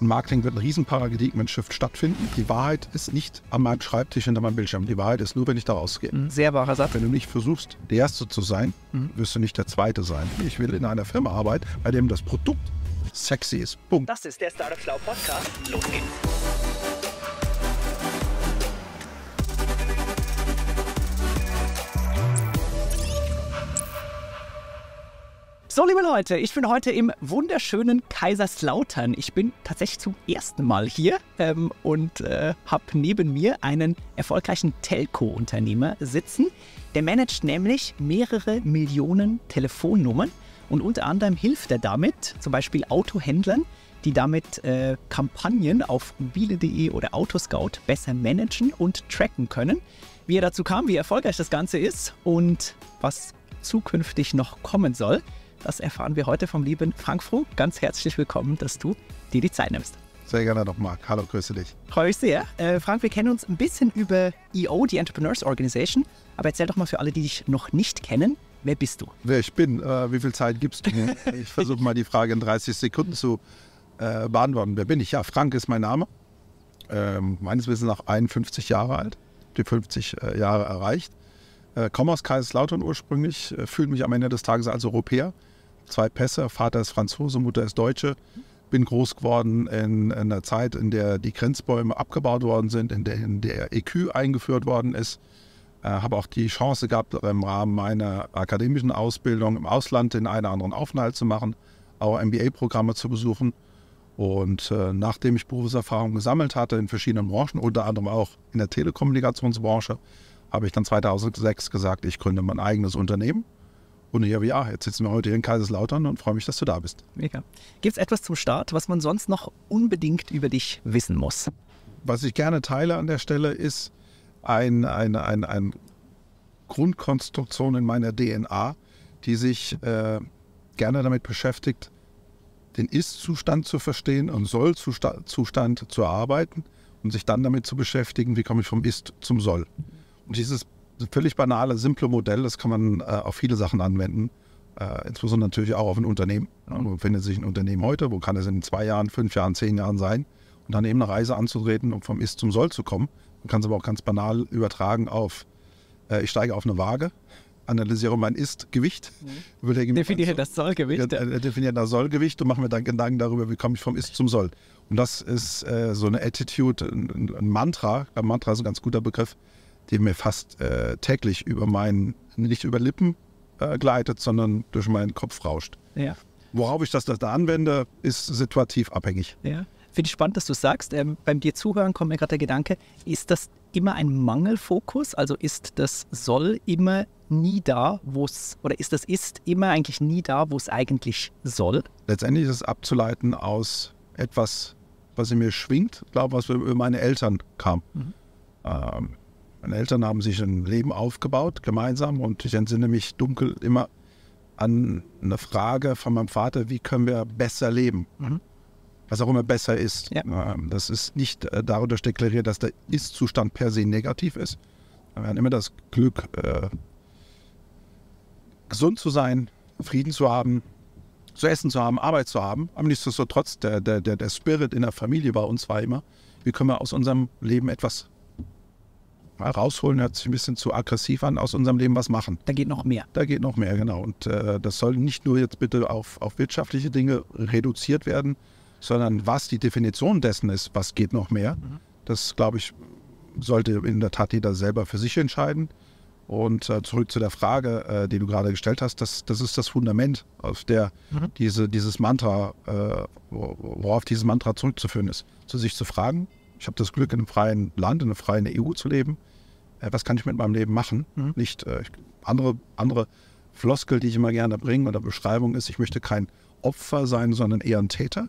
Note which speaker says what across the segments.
Speaker 1: Im Marketing wird ein Riesenparadigmen-Shift stattfinden. Die Wahrheit ist nicht an meinem Schreibtisch hinter meinem Bildschirm. Die Wahrheit ist nur, wenn ich da rausgehe. Mhm. Sehr wahrer Satz. Wenn du nicht versuchst, der Erste zu sein, mhm. wirst du nicht der Zweite sein. Ich will in einer Firma arbeiten, bei dem das Produkt sexy ist. Punkt.
Speaker 2: Das ist der Startup Schlau Podcast. Los geht's. So, liebe Leute, ich bin heute im wunderschönen Kaiserslautern. Ich bin tatsächlich zum ersten Mal hier ähm, und äh, habe neben mir einen erfolgreichen Telco-Unternehmer sitzen. Der managt nämlich mehrere Millionen Telefonnummern und unter anderem hilft er damit, zum Beispiel Autohändlern, die damit äh, Kampagnen auf mobile.de oder Autoscout besser managen und tracken können. Wie er dazu kam, wie erfolgreich das Ganze ist und was zukünftig noch kommen soll. Das erfahren wir heute vom lieben Frank Frug. Ganz herzlich willkommen, dass du dir die Zeit nimmst. Sehr gerne noch, Marc. Hallo, grüße dich. Freue mich sehr. Äh, Frank, wir kennen uns ein bisschen über EO, die Entrepreneurs Organization. Aber erzähl doch mal für alle, die dich noch nicht kennen, wer bist du? Wer ich bin?
Speaker 1: Äh, wie viel Zeit gibst du mir? ich versuche mal die Frage in 30 Sekunden zu äh, beantworten. Wer bin ich? Ja, Frank ist mein Name. Ähm, meines Wissens nach 51 Jahre alt, die 50 äh, Jahre erreicht. Äh, komme aus Kaiserslautern ursprünglich, äh, fühle mich am Ende des Tages als Europäer. Zwei Pässe, Vater ist Franzose, Mutter ist Deutsche. Bin groß geworden in, in einer Zeit, in der die Grenzbäume abgebaut worden sind, in der, in der EQ eingeführt worden ist. Äh, Habe auch die Chance gehabt, im Rahmen meiner akademischen Ausbildung im Ausland den einen oder anderen Aufenthalt zu machen, auch MBA-Programme zu besuchen. Und äh, nachdem ich Berufserfahrung gesammelt hatte in verschiedenen Branchen, unter anderem auch in der Telekommunikationsbranche, habe ich dann 2006 gesagt, ich gründe mein eigenes Unternehmen. Und hier, ja, jetzt sitzen wir heute hier in Kaiserslautern und freue mich, dass du da bist.
Speaker 2: Mega. Gibt es etwas zum Start, was man sonst noch
Speaker 1: unbedingt über dich wissen muss? Was ich gerne teile an der Stelle ist ein, ein, ein, ein Grundkonstruktion in meiner DNA, die sich äh, gerne damit beschäftigt, den Ist-Zustand zu verstehen und Soll-Zustand zu erarbeiten und sich dann damit zu beschäftigen, wie komme ich vom Ist zum Soll dieses völlig banale, simple Modell, das kann man äh, auf viele Sachen anwenden. Äh, insbesondere natürlich auch auf ein Unternehmen. Ja, mhm. wo befindet sich ein Unternehmen heute? Wo kann es in zwei Jahren, fünf Jahren, zehn Jahren sein? Und dann eben eine Reise anzutreten, um vom Ist zum Soll zu kommen. Man kann es aber auch ganz banal übertragen auf, äh, ich steige auf eine Waage, analysiere mein Ist-Gewicht. Mhm. Definiere also das Sollgewicht. Äh, definiere das Sollgewicht und mache mir dann Gedanken darüber, wie komme ich vom Ist zum Soll. Und das ist äh, so eine Attitude, ein, ein Mantra. Ein Mantra ist ein ganz guter Begriff, die mir fast äh, täglich über meinen, nicht über Lippen äh, gleitet, sondern durch
Speaker 2: meinen Kopf rauscht. Ja. Worauf ich das da anwende, ist situativ abhängig. Ja. Finde ich spannend, dass du sagst. Ähm, beim dir zuhören kommt mir gerade der Gedanke, ist das immer ein Mangelfokus? Also ist das soll immer nie da, wo es, oder ist das ist immer eigentlich nie da, wo es eigentlich soll? Letztendlich ist es abzuleiten aus etwas,
Speaker 1: was in mir schwingt, glaube ich, was über meine Eltern kam. Mhm. Ähm, meine Eltern haben sich ein Leben aufgebaut, gemeinsam. Und ich entsinne mich dunkel immer an eine Frage von meinem Vater, wie können wir besser leben? Mhm. Was auch immer besser ist. Ja. Ähm, das ist nicht äh, dadurch deklariert, dass der Ist-Zustand per se negativ ist. Wir haben immer das Glück, äh, gesund zu sein, Frieden zu haben, zu essen zu haben, Arbeit zu haben. Aber nichtsdestotrotz, der, der, der Spirit in der Familie bei uns war immer, wie können wir aus unserem Leben etwas rausholen, hört sich ein bisschen zu aggressiv an, aus unserem Leben was machen. Da geht noch mehr. Da geht noch mehr, genau. Und äh, das soll nicht nur jetzt bitte auf, auf wirtschaftliche Dinge reduziert werden, sondern was die Definition dessen ist, was geht noch mehr, mhm. das glaube ich, sollte in der Tat jeder selber für sich entscheiden. Und äh, zurück zu der Frage, äh, die du gerade gestellt hast, das, das ist das Fundament, auf der mhm. diese, dieses Mantra, äh, worauf dieses Mantra zurückzuführen ist. Zu sich zu fragen, ich habe das Glück, in einem freien Land, in einer freien EU zu leben. Äh, was kann ich mit meinem Leben machen? Mhm. Nicht äh, andere, andere Floskel, die ich immer gerne bringe oder Beschreibung ist, ich möchte kein Opfer sein, sondern eher ein Täter. Mhm.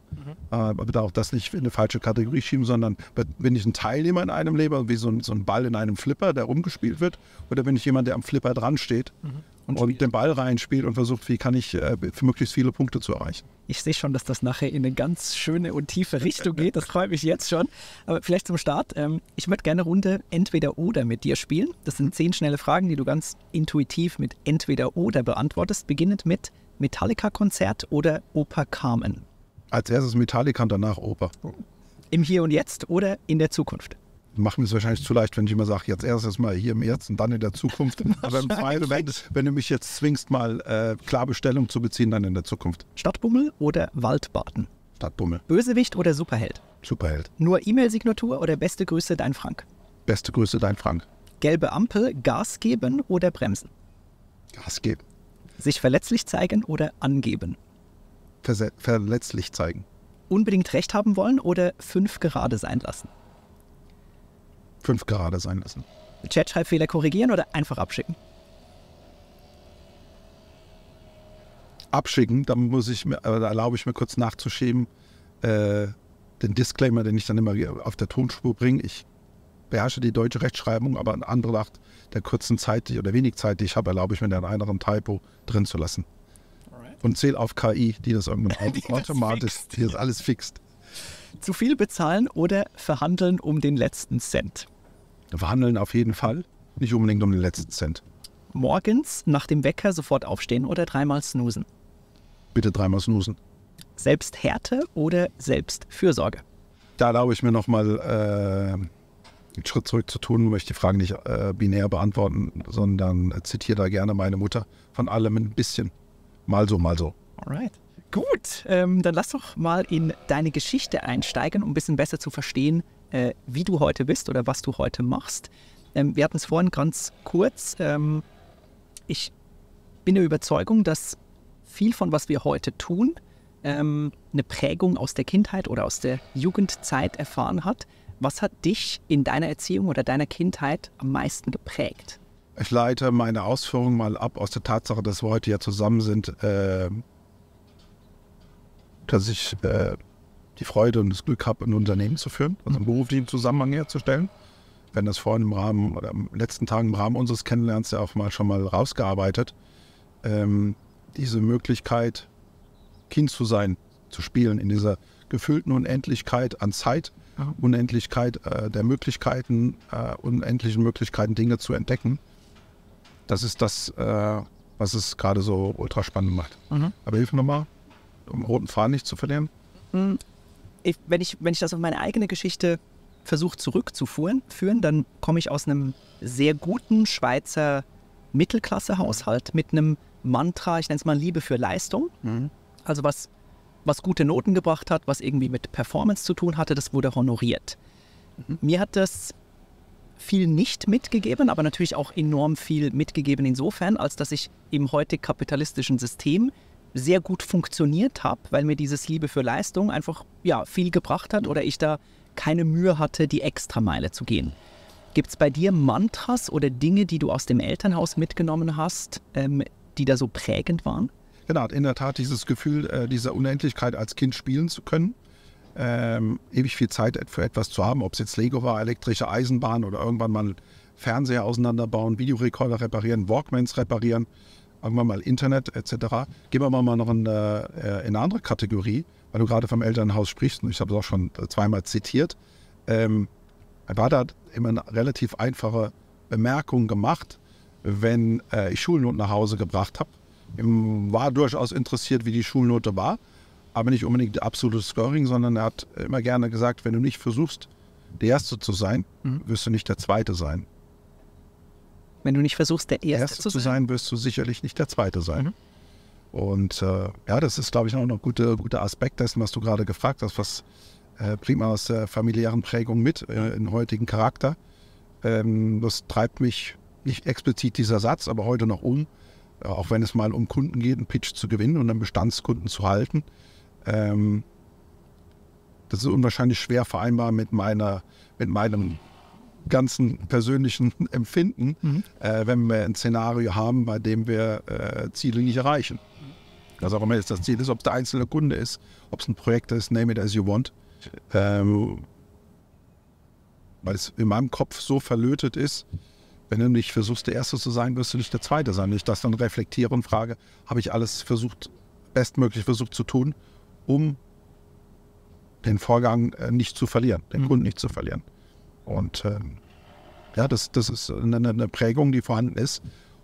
Speaker 1: Äh, aber äh, auch das nicht in eine falsche Kategorie schieben, sondern bin ich ein Teilnehmer in einem Leben, wie so ein, so ein Ball in einem Flipper, der rumgespielt wird, oder bin ich jemand, der am Flipper dran steht mhm und, und den Ball reinspielt und versucht, wie kann
Speaker 2: ich äh, möglichst viele Punkte zu erreichen. Ich sehe schon, dass das nachher in eine ganz schöne und tiefe Richtung geht. Das freut mich jetzt schon. Aber vielleicht zum Start. Ähm, ich würde gerne Runde entweder oder mit dir spielen. Das sind zehn schnelle Fragen, die du ganz intuitiv mit entweder oder beantwortest. Beginnend mit Metallica-Konzert oder Oper Carmen. Als erstes Metallica und danach Oper.
Speaker 1: Im Hier und Jetzt oder in der Zukunft? mache mir es wahrscheinlich zu leicht, wenn ich immer sage, jetzt erst erstmal hier im Jetzt und dann in der Zukunft. Aber im Zweifel, wenn, wenn, du mich jetzt zwingst, mal äh, klar Bestellung
Speaker 2: zu beziehen, dann in der Zukunft. Stadtbummel oder Waldbaden? Stadtbummel. Bösewicht oder Superheld? Superheld. Nur E-Mail-Signatur oder beste Grüße, dein Frank? Beste Grüße, dein Frank. Gelbe Ampel, Gas geben oder bremsen? Gas geben. Sich verletzlich zeigen oder angeben? Verse verletzlich zeigen. Unbedingt recht haben wollen oder fünf gerade sein lassen? 5 gerade sein lassen. Chat-Schreibfehler korrigieren oder einfach abschicken?
Speaker 1: Abschicken, dann muss ich mir, äh, da erlaube ich mir kurz nachzuschieben, äh, den Disclaimer, den ich dann immer auf der Tonspur bringe. Ich beherrsche die deutsche Rechtschreibung, aber in Anbetracht der kurzen Zeit oder wenig Zeit, die ich habe, erlaube ich mir den anderen Typo drin zu lassen. Alright. Und zähle auf KI, die das irgendwann automatisch, die das alles fixt. Zu
Speaker 2: viel bezahlen oder verhandeln um den letzten Cent? Verhandeln auf jeden Fall, nicht unbedingt um den letzten Cent. Morgens nach dem Wecker sofort aufstehen oder dreimal snoosen? Bitte dreimal snoosen. Selbsthärte oder Selbstfürsorge?
Speaker 1: Da erlaube ich mir nochmal äh, einen Schritt zurück zu tun, möchte die Frage nicht äh, binär beantworten, sondern zitiere da gerne meine Mutter. Von allem ein bisschen. Mal so, mal so.
Speaker 2: Alright. Gut, ähm, dann lass doch mal in deine Geschichte einsteigen, um ein bisschen besser zu verstehen, äh, wie du heute bist oder was du heute machst. Ähm, wir hatten es vorhin ganz kurz. Ähm, ich bin der Überzeugung, dass viel von, was wir heute tun, ähm, eine Prägung aus der Kindheit oder aus der Jugendzeit erfahren hat. Was hat dich in deiner Erziehung oder deiner Kindheit am meisten geprägt?
Speaker 1: Ich leite meine Ausführungen mal ab aus der Tatsache, dass wir heute ja zusammen sind. Äh dass ich äh, die Freude und das Glück habe, ein Unternehmen zu führen, also einen mhm. beruflichen Zusammenhang herzustellen. Wir haben das vorhin im Rahmen oder im letzten Tagen im Rahmen unseres Kennenlernens ja auch mal schon mal rausgearbeitet, ähm, diese Möglichkeit, Kind zu sein, zu spielen, in dieser gefüllten Unendlichkeit an Zeit, Unendlichkeit äh, der Möglichkeiten, äh, unendlichen Möglichkeiten, Dinge zu entdecken. Das ist das, äh, was es gerade so ultra spannend macht. Mhm.
Speaker 2: Aber hilf mir mal, um roten Faden nicht zu verlieren? Hm, ich, wenn, ich, wenn ich das auf meine eigene Geschichte versuche zurückzuführen, dann komme ich aus einem sehr guten Schweizer Mittelklassehaushalt mit einem Mantra, ich nenne es mal Liebe für Leistung. Mhm. Also was, was gute Noten gebracht hat, was irgendwie mit Performance zu tun hatte, das wurde honoriert. Mhm. Mir hat das viel nicht mitgegeben, aber natürlich auch enorm viel mitgegeben insofern, als dass ich im heutig kapitalistischen System sehr gut funktioniert habe, weil mir dieses Liebe für Leistung einfach ja, viel gebracht hat oder ich da keine Mühe hatte, die Extrameile zu gehen. Gibt es bei dir Mantras oder Dinge, die du aus dem Elternhaus mitgenommen hast, ähm, die da so prägend waren?
Speaker 1: Genau, in der Tat dieses Gefühl äh, dieser Unendlichkeit als Kind spielen zu können, ähm, ewig viel Zeit für etwas zu haben, ob es jetzt Lego war, elektrische Eisenbahn oder irgendwann mal Fernseher auseinanderbauen, Videorekorder reparieren, Walkmans reparieren irgendwann mal Internet etc. Gehen wir mal noch in, äh, äh, in eine andere Kategorie, weil du gerade vom Elternhaus sprichst und ich habe es auch schon äh, zweimal zitiert. Ähm, Bada hat immer eine relativ einfache Bemerkung gemacht, wenn äh, ich Schulnoten nach Hause gebracht habe. War durchaus interessiert, wie die Schulnote war, aber nicht unbedingt absolutes Scoring, sondern er hat immer gerne gesagt, wenn du nicht versuchst, der Erste zu sein, mhm. wirst du nicht der Zweite sein. Wenn du nicht versuchst, der Erste, Erste zu, sein. zu sein, wirst du sicherlich nicht der Zweite sein. Mhm. Und äh, ja, das ist, glaube ich, auch noch ein guter, guter Aspekt dessen, was du gerade gefragt hast. Was äh, bringt man aus der familiären Prägung mit, äh, in heutigen Charakter? Ähm, das treibt mich nicht explizit dieser Satz, aber heute noch um. Äh, auch wenn es mal um Kunden geht, einen Pitch zu gewinnen und einen Bestandskunden zu halten. Ähm, das ist unwahrscheinlich schwer vereinbar mit, meiner, mit meinem ganzen persönlichen Empfinden, mhm. äh, wenn wir ein Szenario haben, bei dem wir äh, Ziele nicht erreichen. Was auch immer jetzt das Ziel ist, ob es der einzelne Kunde ist, ob es ein Projekt ist, name it as you want. Ähm, weil es in meinem Kopf so verlötet ist, wenn du nicht versuchst, der Erste zu sein, wirst du nicht der Zweite sein. Ich das dann reflektiere und frage, habe ich alles versucht, bestmöglich versucht zu tun, um den Vorgang äh, nicht zu verlieren, den mhm. Kunden nicht zu verlieren. Und ähm, ja, das, das ist eine, eine, Prägung, die vorhanden ist.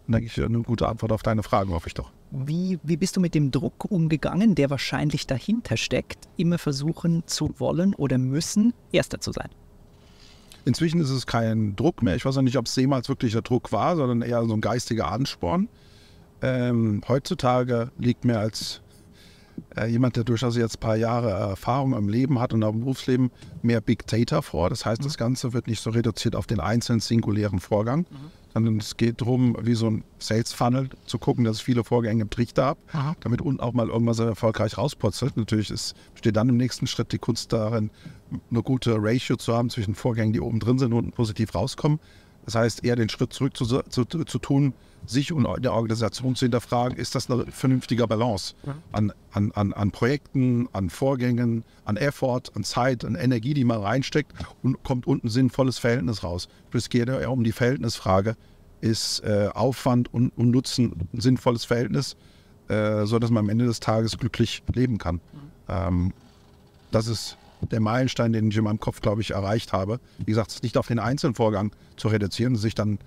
Speaker 1: Und denke ich, eine gute Antwort auf deine Fragen, hoffe ich doch.
Speaker 2: Wie, wie bist du mit dem Druck umgegangen, der wahrscheinlich dahinter steckt, immer versuchen zu wollen oder müssen, Erster zu sein?
Speaker 1: Inzwischen ist es kein Druck mehr. Ich weiß auch nicht, ob es jemals wirklich der Druck war, sondern eher so ein geistiger Ansporn. Ähm, heutzutage liegt mir als äh, jemand, der durchaus jetzt ein paar Jahre Erfahrung im Leben hat und auch im Berufsleben, mehr Big Data vor. Das heißt, mhm. das Ganze wird nicht so reduziert auf den einzelnen singulären Vorgang, mhm. sondern es geht darum, wie so ein Sales Funnel zu gucken, dass ich viele Vorgänge im Trichter habe, Aha. damit unten auch mal irgendwas erfolgreich rausputzelt. Natürlich ist, steht dann im nächsten Schritt die Kunst darin, eine gute Ratio zu haben zwischen Vorgängen, die oben drin sind und positiv rauskommen. Das heißt, eher den Schritt zurück zu, zu, zu tun, sich und der Organisation zu hinterfragen, ist das eine vernünftige Balance an, an, an, an Projekten, an Vorgängen, an Effort, an Zeit, an Energie, die man reinsteckt und kommt unten sinnvolles Verhältnis raus. Es geht ja um die Verhältnisfrage, ist äh, Aufwand und, und, Nutzen ein sinnvolles Verhältnis, äh, sodass man am Ende des Tages glücklich leben kann. Mhm. Ähm, das ist der Meilenstein, den ich in meinem Kopf, glaube ich, erreicht habe. Wie gesagt, es nicht auf den einzelnen Vorgang zu reduzieren, sich dann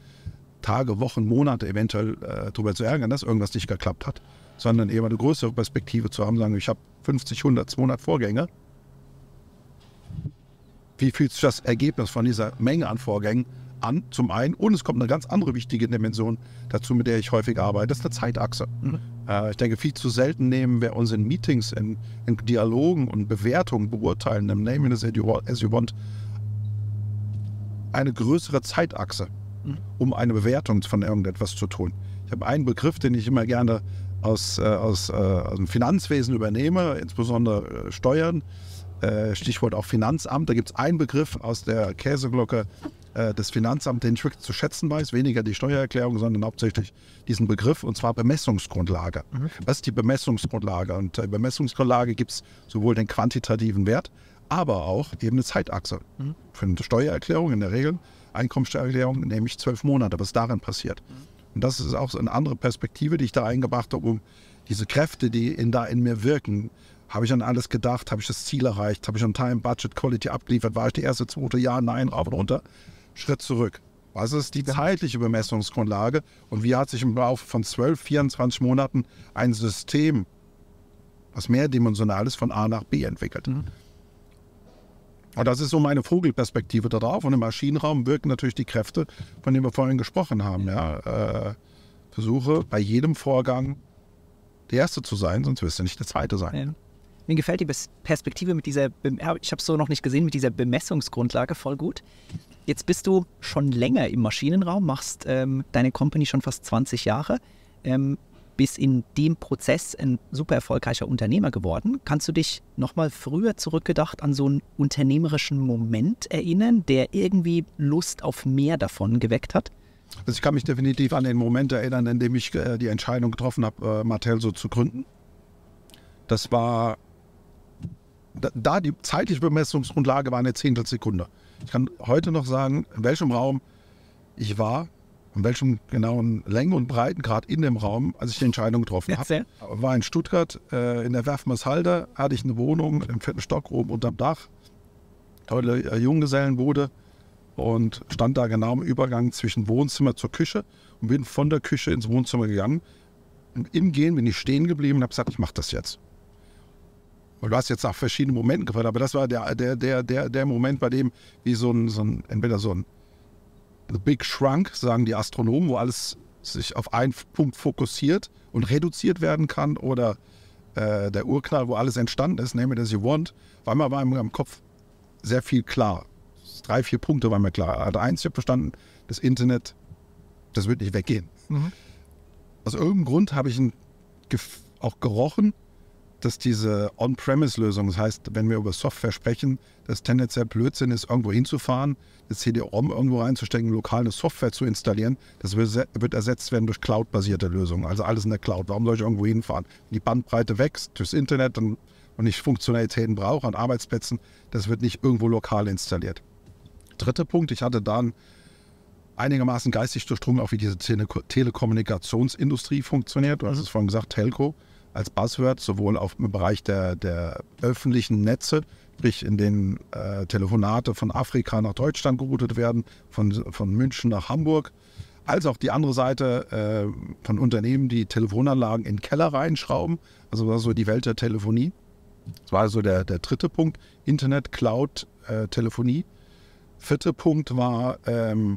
Speaker 1: Tage, Wochen, Monate eventuell äh, darüber zu ärgern, dass irgendwas nicht geklappt hat, sondern eher eine größere Perspektive zu haben, sagen, ich habe 50, 100, 200 Vorgänge. Wie fühlt sich das Ergebnis von dieser Menge an Vorgängen an, zum einen. Und es kommt eine ganz andere wichtige Dimension dazu, mit der ich häufig arbeite. Das ist eine Zeitachse. Mhm. Äh, ich denke, viel zu selten nehmen wir uns in Meetings, in, in Dialogen und Bewertungen, beurteilen, im Name it as you want, eine größere Zeitachse, mhm. um eine Bewertung von irgendetwas zu tun. Ich habe einen Begriff, den ich immer gerne aus, äh, aus, äh, aus dem Finanzwesen übernehme, insbesondere äh, Steuern. Äh, Stichwort auch Finanzamt. Da gibt es einen Begriff aus der Käseglocke äh, das Finanzamt den Trick zu schätzen weiß, weniger die Steuererklärung, sondern hauptsächlich diesen Begriff, und zwar Bemessungsgrundlage. Mhm. Was ist die Bemessungsgrundlage? Und äh, Bemessungsgrundlage gibt es sowohl den quantitativen Wert, aber auch eben eine Zeitachse. Mhm. Für eine Steuererklärung in der Regel, Einkommensteuererklärung, nehme ich zwölf Monate, was darin passiert. Mhm. Und das ist auch so eine andere Perspektive, die ich da eingebracht habe, um diese Kräfte, die in, da in mir wirken, habe ich an alles gedacht? Habe ich das Ziel erreicht? Habe ich an Time, Budget, Quality abgeliefert? War ich die erste, zweite? Ja, nein, rauf und runter. Schritt zurück. Was ist die zeitliche Bemessungsgrundlage und wie hat sich im Laufe von 12, 24 Monaten ein System, was mehrdimensional ist, von A nach B entwickelt? Mhm. Und das ist so meine Vogelperspektive darauf. Und im Maschinenraum wirken natürlich die Kräfte, von denen wir vorhin gesprochen haben. Ja, äh, versuche bei jedem Vorgang der Erste zu sein, sonst wirst du nicht der Zweite sein.
Speaker 2: Ja mir gefällt die Perspektive mit dieser, ich habe es so noch nicht gesehen, mit dieser Bemessungsgrundlage voll gut. Jetzt bist du schon länger im Maschinenraum, machst ähm, deine Company schon fast 20 Jahre, ähm, bist in dem Prozess ein super erfolgreicher Unternehmer geworden. Kannst du dich nochmal früher zurückgedacht an so einen unternehmerischen Moment erinnern, der irgendwie Lust auf mehr davon geweckt hat?
Speaker 1: Also ich kann mich definitiv an den Moment erinnern, in dem ich äh, die Entscheidung getroffen habe, äh, Martell so zu gründen. Das war da die zeitliche Bemessungsgrundlage war eine Zehntelsekunde. Ich kann heute noch sagen, in welchem Raum ich war, in welchem genauen Länge- und Breitengrad in dem Raum, als ich die Entscheidung getroffen habe. War in Stuttgart, äh, in der Werfmershalde, hatte ich eine Wohnung im vierten Stock oben unterm Dach. Tolle äh, Junggesellenbude und stand da genau im Übergang zwischen Wohnzimmer zur Küche und bin von der Küche ins Wohnzimmer gegangen. Und Im Gehen bin ich stehen geblieben und habe gesagt, ich mache das jetzt. Und du hast jetzt nach verschiedenen Momenten gefragt, aber das war der, der, der, der, der Moment, bei dem wie so ein, so ein entweder so ein The Big Shrunk, sagen die Astronomen, wo alles sich auf einen Punkt fokussiert und reduziert werden kann, oder äh, der Urknall, wo alles entstanden ist, nämlich das You Want, war mir bei meinem Kopf sehr viel klar. Drei, vier Punkte waren mir klar. Also eins, ich habe verstanden, das Internet, das wird nicht weggehen. Mhm. Aus irgendeinem Grund habe ich ein, auch gerochen, dass diese On-Premise-Lösung, das heißt, wenn wir über Software sprechen, dass tendenziell Blödsinn ist, irgendwo hinzufahren, das CD-ROM irgendwo reinzustecken, lokal eine Software zu installieren, das wird ersetzt werden durch Cloud-basierte Lösungen. Also alles in der Cloud. Warum soll ich irgendwo hinfahren? die Bandbreite wächst durchs Internet und, und ich Funktionalitäten brauche an Arbeitsplätzen, das wird nicht irgendwo lokal installiert. Dritter Punkt, ich hatte dann einigermaßen geistig durchdrungen, auch wie diese Tele Telekommunikationsindustrie funktioniert. Du hast mhm. es vorhin gesagt, Telco als Buzzword, sowohl auf, im Bereich der, der öffentlichen Netze, sprich in den äh, Telefonate von Afrika nach Deutschland geroutet werden, von, von München nach Hamburg, als auch die andere Seite äh, von Unternehmen, die Telefonanlagen in Keller reinschrauben. Also war so die Welt der Telefonie. Das war also der, der dritte Punkt, Internet, Cloud, äh, Telefonie. Vierter Punkt war ähm,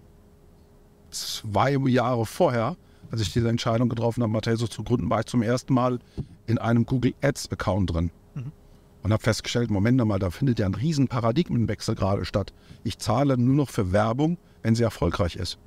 Speaker 1: zwei Jahre vorher, als ich diese Entscheidung getroffen habe, Matthäus zu gründen, war ich zum ersten Mal in einem Google Ads-Account drin. Mhm. Und habe festgestellt, Moment mal, da findet ja ein riesen Paradigmenwechsel gerade statt. Ich zahle nur noch für Werbung, wenn sie erfolgreich ist.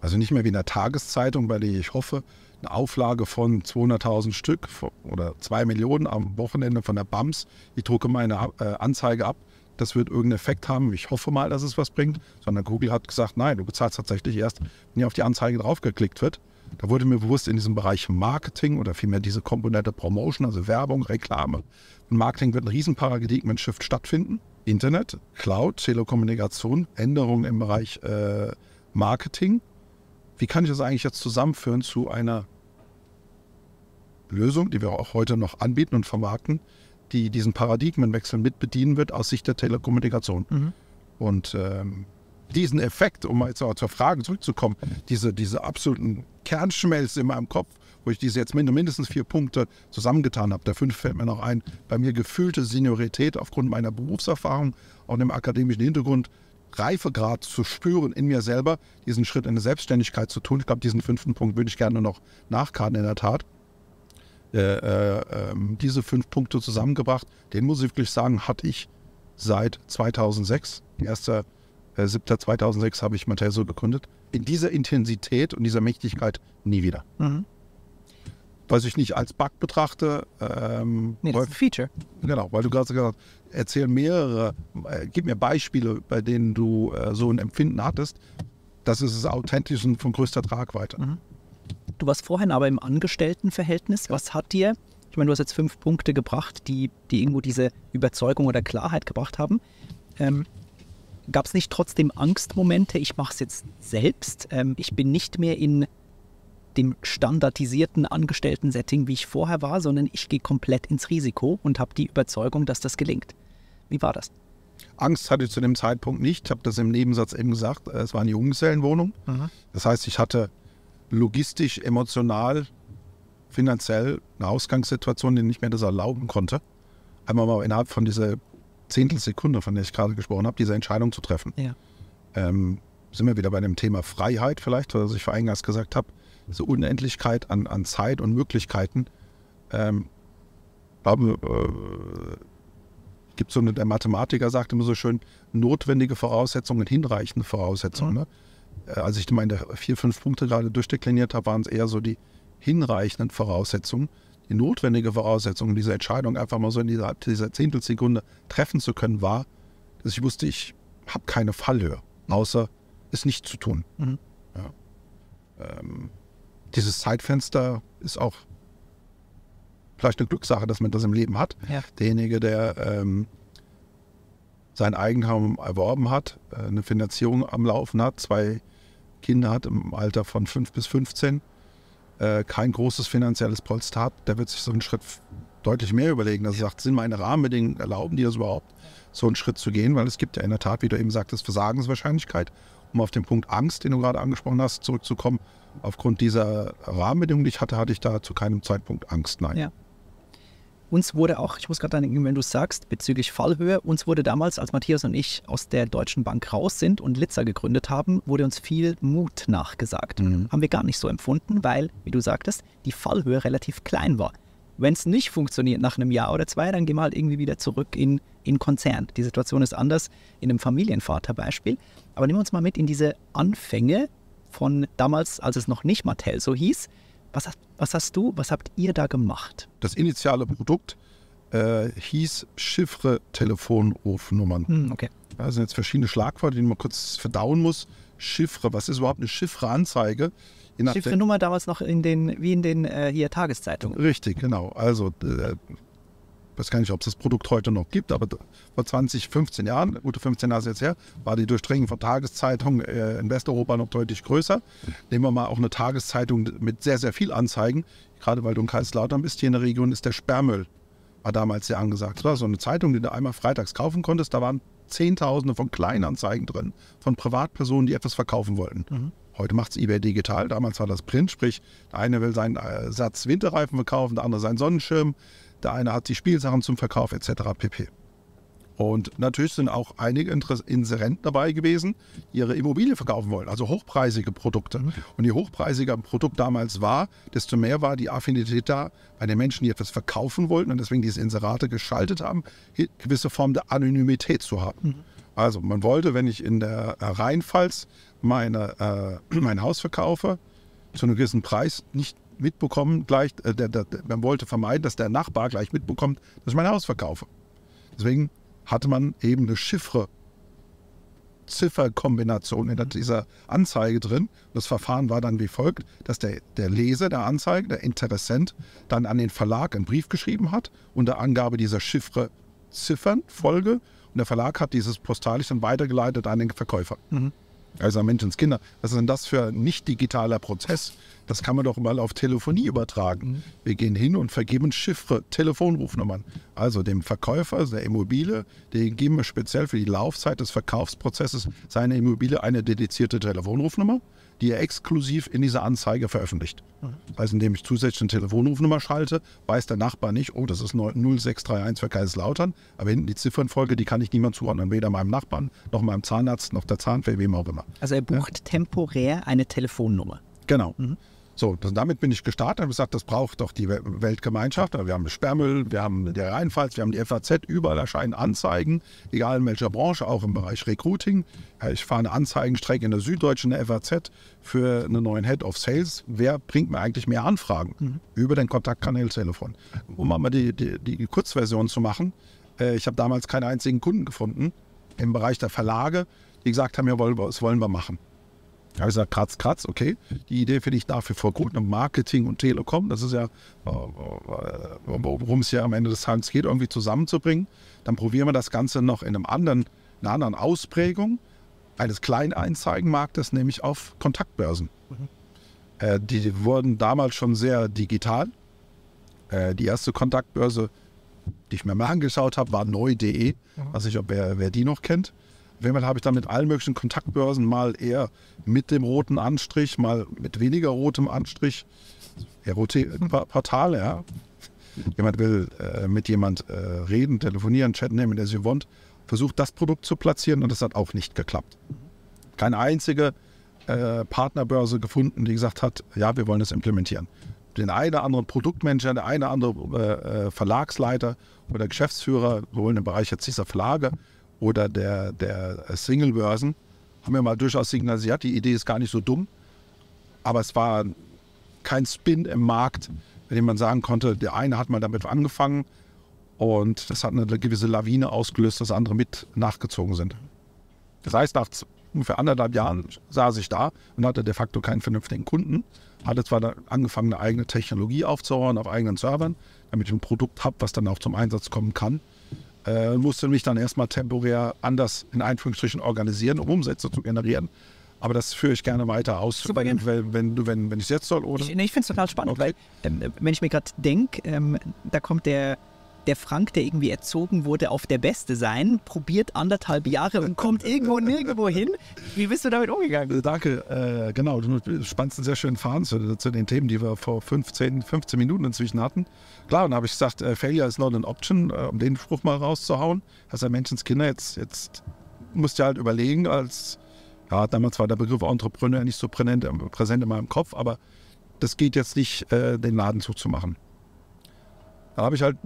Speaker 1: Also nicht mehr wie in der Tageszeitung, bei der ich hoffe, eine Auflage von 200.000 Stück oder 2 Millionen am Wochenende von der BAMS. Ich drucke meine äh, Anzeige ab das wird irgendeinen Effekt haben. Ich hoffe mal, dass es was bringt. Sondern Google hat gesagt, nein, du bezahlst tatsächlich erst, wenn hier auf die Anzeige draufgeklickt wird. Da wurde mir bewusst, in diesem Bereich Marketing oder vielmehr diese Komponente Promotion, also Werbung, Reklame. Und Marketing wird ein riesenparadigmen shift stattfinden. Internet, Cloud, Telekommunikation, Änderungen im Bereich äh, Marketing. Wie kann ich das eigentlich jetzt zusammenführen zu einer Lösung, die wir auch heute noch anbieten und vermarkten, die diesen Paradigmenwechsel mit bedienen wird aus Sicht der Telekommunikation. Mhm. Und ähm, diesen Effekt, um jetzt auch zur Frage zurückzukommen, diese, diese absoluten Kernschmelze in meinem Kopf, wo ich diese jetzt mindestens vier Punkte zusammengetan habe. Der fünf fällt mir noch ein. Bei mir gefühlte Seniorität aufgrund meiner Berufserfahrung und dem akademischen Hintergrund, Reifegrad zu spüren in mir selber, diesen Schritt in die Selbstständigkeit zu tun. Ich glaube, diesen fünften Punkt würde ich gerne noch nachkarten in der Tat äh, äh, ähm, diese fünf Punkte zusammengebracht. Den muss ich wirklich sagen, hatte ich seit 2006. 1.7.2006 äh, habe ich Mateso gegründet. In dieser Intensität und dieser Mächtigkeit nie wieder. Mhm. Was ich nicht als Bug betrachte. Ähm, nee, das ist ein Feature. Genau, weil du gerade gesagt hast, erzähl mehrere, äh, gib mir Beispiele, bei denen du äh, so ein Empfinden hattest. Das ist es authentisch und
Speaker 2: von größter Tragweite. Mhm. Du warst vorhin aber im Angestelltenverhältnis. Was hat dir, ich meine, du hast jetzt fünf Punkte gebracht, die, die irgendwo diese Überzeugung oder Klarheit gebracht haben. Ähm, Gab es nicht trotzdem Angstmomente? Ich mache es jetzt selbst. Ähm, ich bin nicht mehr in dem standardisierten Angestellten-Setting, wie ich vorher war, sondern ich gehe komplett ins Risiko und habe die Überzeugung, dass das gelingt. Wie war das? Angst hatte ich zu dem Zeitpunkt nicht. Ich habe das im Nebensatz eben gesagt. Äh, es war eine Junggesellenwohnung. Mhm. Das heißt,
Speaker 1: ich hatte logistisch, emotional, finanziell eine Ausgangssituation, die nicht mehr das erlauben konnte, einmal mal innerhalb von dieser Zehntelsekunde, von der ich gerade gesprochen habe, diese Entscheidung zu treffen. Ja. Ähm, sind wir wieder bei dem Thema Freiheit vielleicht, was ich vor eingangs gesagt habe, diese Unendlichkeit an, an Zeit und Möglichkeiten. Ähm, glaube, äh, gibt so eine, der Mathematiker sagt immer so schön, notwendige Voraussetzungen, hinreichende Voraussetzungen. Mhm. Ne? Äh, als ich meine vier, fünf Punkte gerade durchdekliniert habe, waren es eher so die hinreichenden Voraussetzungen, die notwendige Voraussetzung, diese Entscheidung einfach mal so in dieser, dieser Zehntelsekunde treffen zu können, war, dass ich wusste, ich habe keine Fallhöhe, außer es nicht zu tun. Mhm. Ja. Ähm, dieses Zeitfenster ist auch vielleicht eine Glückssache, dass man das im Leben hat. Ja. Derjenige, der ähm, sein Eigenheim erworben hat, äh, eine Finanzierung am Laufen hat, zwei Kinder hat im Alter von 5 bis 15, äh, kein großes finanzielles Polster hat, der wird sich so einen Schritt deutlich mehr überlegen, dass sagt, sind meine Rahmenbedingungen, erlauben die das überhaupt, so einen Schritt zu gehen, weil es gibt ja in der Tat, wie du eben sagtest, Versagenswahrscheinlichkeit. Um auf den Punkt Angst, den du gerade angesprochen hast, zurückzukommen, aufgrund dieser Rahmenbedingungen, die ich hatte, hatte ich da zu keinem Zeitpunkt Angst, nein. Ja.
Speaker 2: Uns wurde auch, ich muss gerade an denken, wenn du sagst, bezüglich Fallhöhe, uns wurde damals, als Matthias und ich aus der Deutschen Bank raus sind und Litzer gegründet haben, wurde uns viel Mut nachgesagt. Mhm. Haben wir gar nicht so empfunden, weil, wie du sagtest, die Fallhöhe relativ klein war. Wenn es nicht funktioniert nach einem Jahr oder zwei, dann gehen wir halt irgendwie wieder zurück in, in Konzern. Die Situation ist anders in einem Familienvaterbeispiel. Aber nehmen wir uns mal mit in diese Anfänge von damals, als es noch nicht Mattel so hieß, was hast, was hast du, was habt ihr da gemacht? Das
Speaker 1: initiale Produkt äh, hieß Chiffre Telefonrufnummern. Hm, okay. Da sind jetzt verschiedene Schlagworte, die man kurz verdauen muss. Chiffre, was ist überhaupt eine Chiffre-Anzeige? Chiffre-Nummer damals noch in den, wie in den äh, hier Tageszeitungen. Richtig, genau. Also äh, weiß gar nicht, ob es das Produkt heute noch gibt, aber vor 20, 15 Jahren, gute 15 Jahre jetzt her, war die Durchdringung von Tageszeitungen äh, in Westeuropa noch deutlich größer. Nehmen wir mal auch eine Tageszeitung mit sehr, sehr viel Anzeigen. Gerade weil du in Kaiserslautern bist, hier in der Region ist der Sperrmüll, war damals sehr angesagt. Das war so eine Zeitung, die du einmal freitags kaufen konntest, da waren Zehntausende von Kleinanzeigen drin, von Privatpersonen, die etwas verkaufen wollten. Mhm. Heute macht es eBay digital, damals war das Print, sprich, der eine will seinen äh, Satz Winterreifen verkaufen, der andere seinen Sonnenschirm, der eine hat die Spielsachen zum Verkauf etc. pp. Und natürlich sind auch einige Inserenten dabei gewesen, die ihre Immobilie verkaufen wollen, also hochpreisige Produkte. Und je hochpreisiger ein Produkt damals war, desto mehr war die Affinität da bei den Menschen, die etwas verkaufen wollten und deswegen diese Inserate geschaltet haben, gewisse Form der Anonymität zu haben. Also man wollte, wenn ich in der äh, Rheinpfalz meine, äh, mein Haus verkaufe, zu einem gewissen Preis nicht mitbekommen, gleich, äh, der, der, man wollte vermeiden, dass der Nachbar gleich mitbekommt, dass ich mein Haus verkaufe. Deswegen hatte man eben eine Chiffre. Zifferkombination in dieser Anzeige drin. Das Verfahren war dann wie folgt, dass der, der Leser der Anzeige, der Interessent, dann an den Verlag einen Brief geschrieben hat unter Angabe dieser Chiffre Ziffernfolge und der Verlag hat dieses postalisch dann weitergeleitet an den Verkäufer. Mhm. Also Kinder. was ist denn das für ein nicht digitaler Prozess? Das kann man doch mal auf Telefonie übertragen. Mhm. Wir gehen hin und vergeben Chiffre, Telefonrufnummern. Also dem Verkäufer der Immobilie, dem geben wir speziell für die Laufzeit des Verkaufsprozesses seiner Immobilie eine dedizierte Telefonrufnummer, die er exklusiv in dieser Anzeige veröffentlicht. Das mhm. also heißt, indem ich zusätzlich eine Telefonrufnummer schalte, weiß der Nachbar nicht, oh, das ist 0631 für Kaiserslautern, aber hinten die Ziffernfolge, die kann ich niemand zuordnen, weder meinem Nachbarn, noch meinem Zahnarzt, noch der Zahnfee, wem auch immer.
Speaker 2: Also er bucht ja? temporär eine Telefonnummer.
Speaker 1: Genau. Mhm. So, damit bin ich gestartet und gesagt, das braucht doch die Weltgemeinschaft. Wir haben Sperrmüll, wir haben der Rheinpfalz, wir haben die FAZ, überall erscheinen Anzeigen, egal in welcher Branche, auch im Bereich Recruiting. Ich fahre eine Anzeigenstrecke in der Süddeutschen, FAZ, für einen neuen Head of Sales. Wer bringt mir eigentlich mehr Anfragen? Mhm. Über den Kontaktkanältelefon? Um mal die, die, die Kurzversion zu machen, äh, ich habe damals keinen einzigen Kunden gefunden im Bereich der Verlage, die gesagt haben, jawohl, das wollen wir machen. Da habe ich gesagt, kratz, kratz, okay. Die Idee finde ich dafür voll gut. Und Marketing und Telekom, das ist ja, äh, äh, worum es ja am Ende des Tages geht, irgendwie zusammenzubringen. Dann probieren wir das Ganze noch in einem anderen, einer anderen Ausprägung eines kleinen Einzeigenmarktes, nämlich auf Kontaktbörsen. Mhm. Äh, die wurden damals schon sehr digital. Äh, die erste Kontaktbörse, die ich mir mal angeschaut habe, war neu.de. Mhm. Weiß nicht, ob wer, wer die noch kennt. Wemmel habe ich dann mit allen möglichen Kontaktbörsen mal eher mit dem roten Anstrich, mal mit weniger rotem Anstrich. rote, Portale, ja. Jemand will äh, mit jemand äh, reden, telefonieren, chatten, nehmen, der sie want, versucht das Produkt zu platzieren und das hat auch nicht geklappt. Keine einzige äh, Partnerbörse gefunden, die gesagt hat, ja, wir wollen das implementieren. Den einen oder anderen Produktmanager, der eine oder andere äh, äh, Verlagsleiter oder Geschäftsführer, sowohl im Bereich jetzt dieser Verlage oder der, der Single-Börsen, haben wir mal durchaus signalisiert, die Idee ist gar nicht so dumm, aber es war kein Spin im Markt, bei dem man sagen konnte, der eine hat mal damit angefangen und das hat eine gewisse Lawine ausgelöst, dass andere mit nachgezogen sind. Das heißt, nach ungefähr anderthalb Jahren saß ich da und hatte de facto keinen vernünftigen Kunden, hatte zwar angefangen, eine eigene Technologie aufzubauen auf eigenen Servern, damit ich ein Produkt habe, was dann auch zum Einsatz kommen kann, äh, musste mich dann erstmal temporär anders in Einführungsstrichen organisieren, um Umsätze zu generieren. Aber das führe ich gerne weiter aus, Super, wenn,
Speaker 2: wenn, wenn, wenn ich es jetzt soll. Oder? Ich, nee, ich finde es total spannend, okay. weil ähm, wenn ich mir gerade denke, ähm, da kommt der der Frank, der irgendwie erzogen wurde auf der Beste sein, probiert anderthalb Jahre und kommt irgendwo nirgendwo hin. Wie bist du damit umgegangen? Äh, danke, äh, genau. Du
Speaker 1: spannst einen sehr schönen Faden zu, zu, den Themen, die wir vor 15, 15 Minuten inzwischen hatten. Klar, dann habe ich gesagt, äh, Failure is not an option, äh, um den Spruch mal rauszuhauen. Das ist ein Menschenskinder, jetzt, jetzt musst du halt überlegen, als, ja, damals war der Begriff Entrepreneur nicht so präsent, äh, präsent in meinem Kopf, aber das geht jetzt nicht, äh, den Laden zuzumachen. Da habe ich halt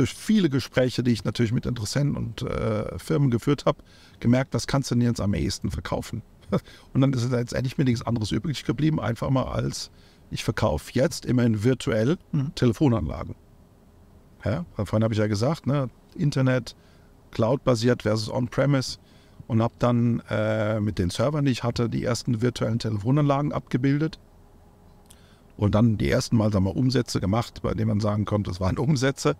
Speaker 1: durch viele Gespräche, die ich natürlich mit Interessenten und äh, Firmen geführt habe, gemerkt, was kannst du denn jetzt am ehesten verkaufen? Und dann ist es letztendlich mir nichts anderes übrig geblieben, einfach mal als ich verkaufe jetzt immerhin virtuell mhm. Telefonanlagen. Ja, vorhin habe ich ja gesagt, ne, Internet, Cloud-basiert versus On-Premise und habe dann äh, mit den Servern, die ich hatte, die ersten virtuellen Telefonanlagen abgebildet und dann die ersten Mal sagen wir, Umsätze gemacht, bei denen man sagen konnte, das waren Umsätze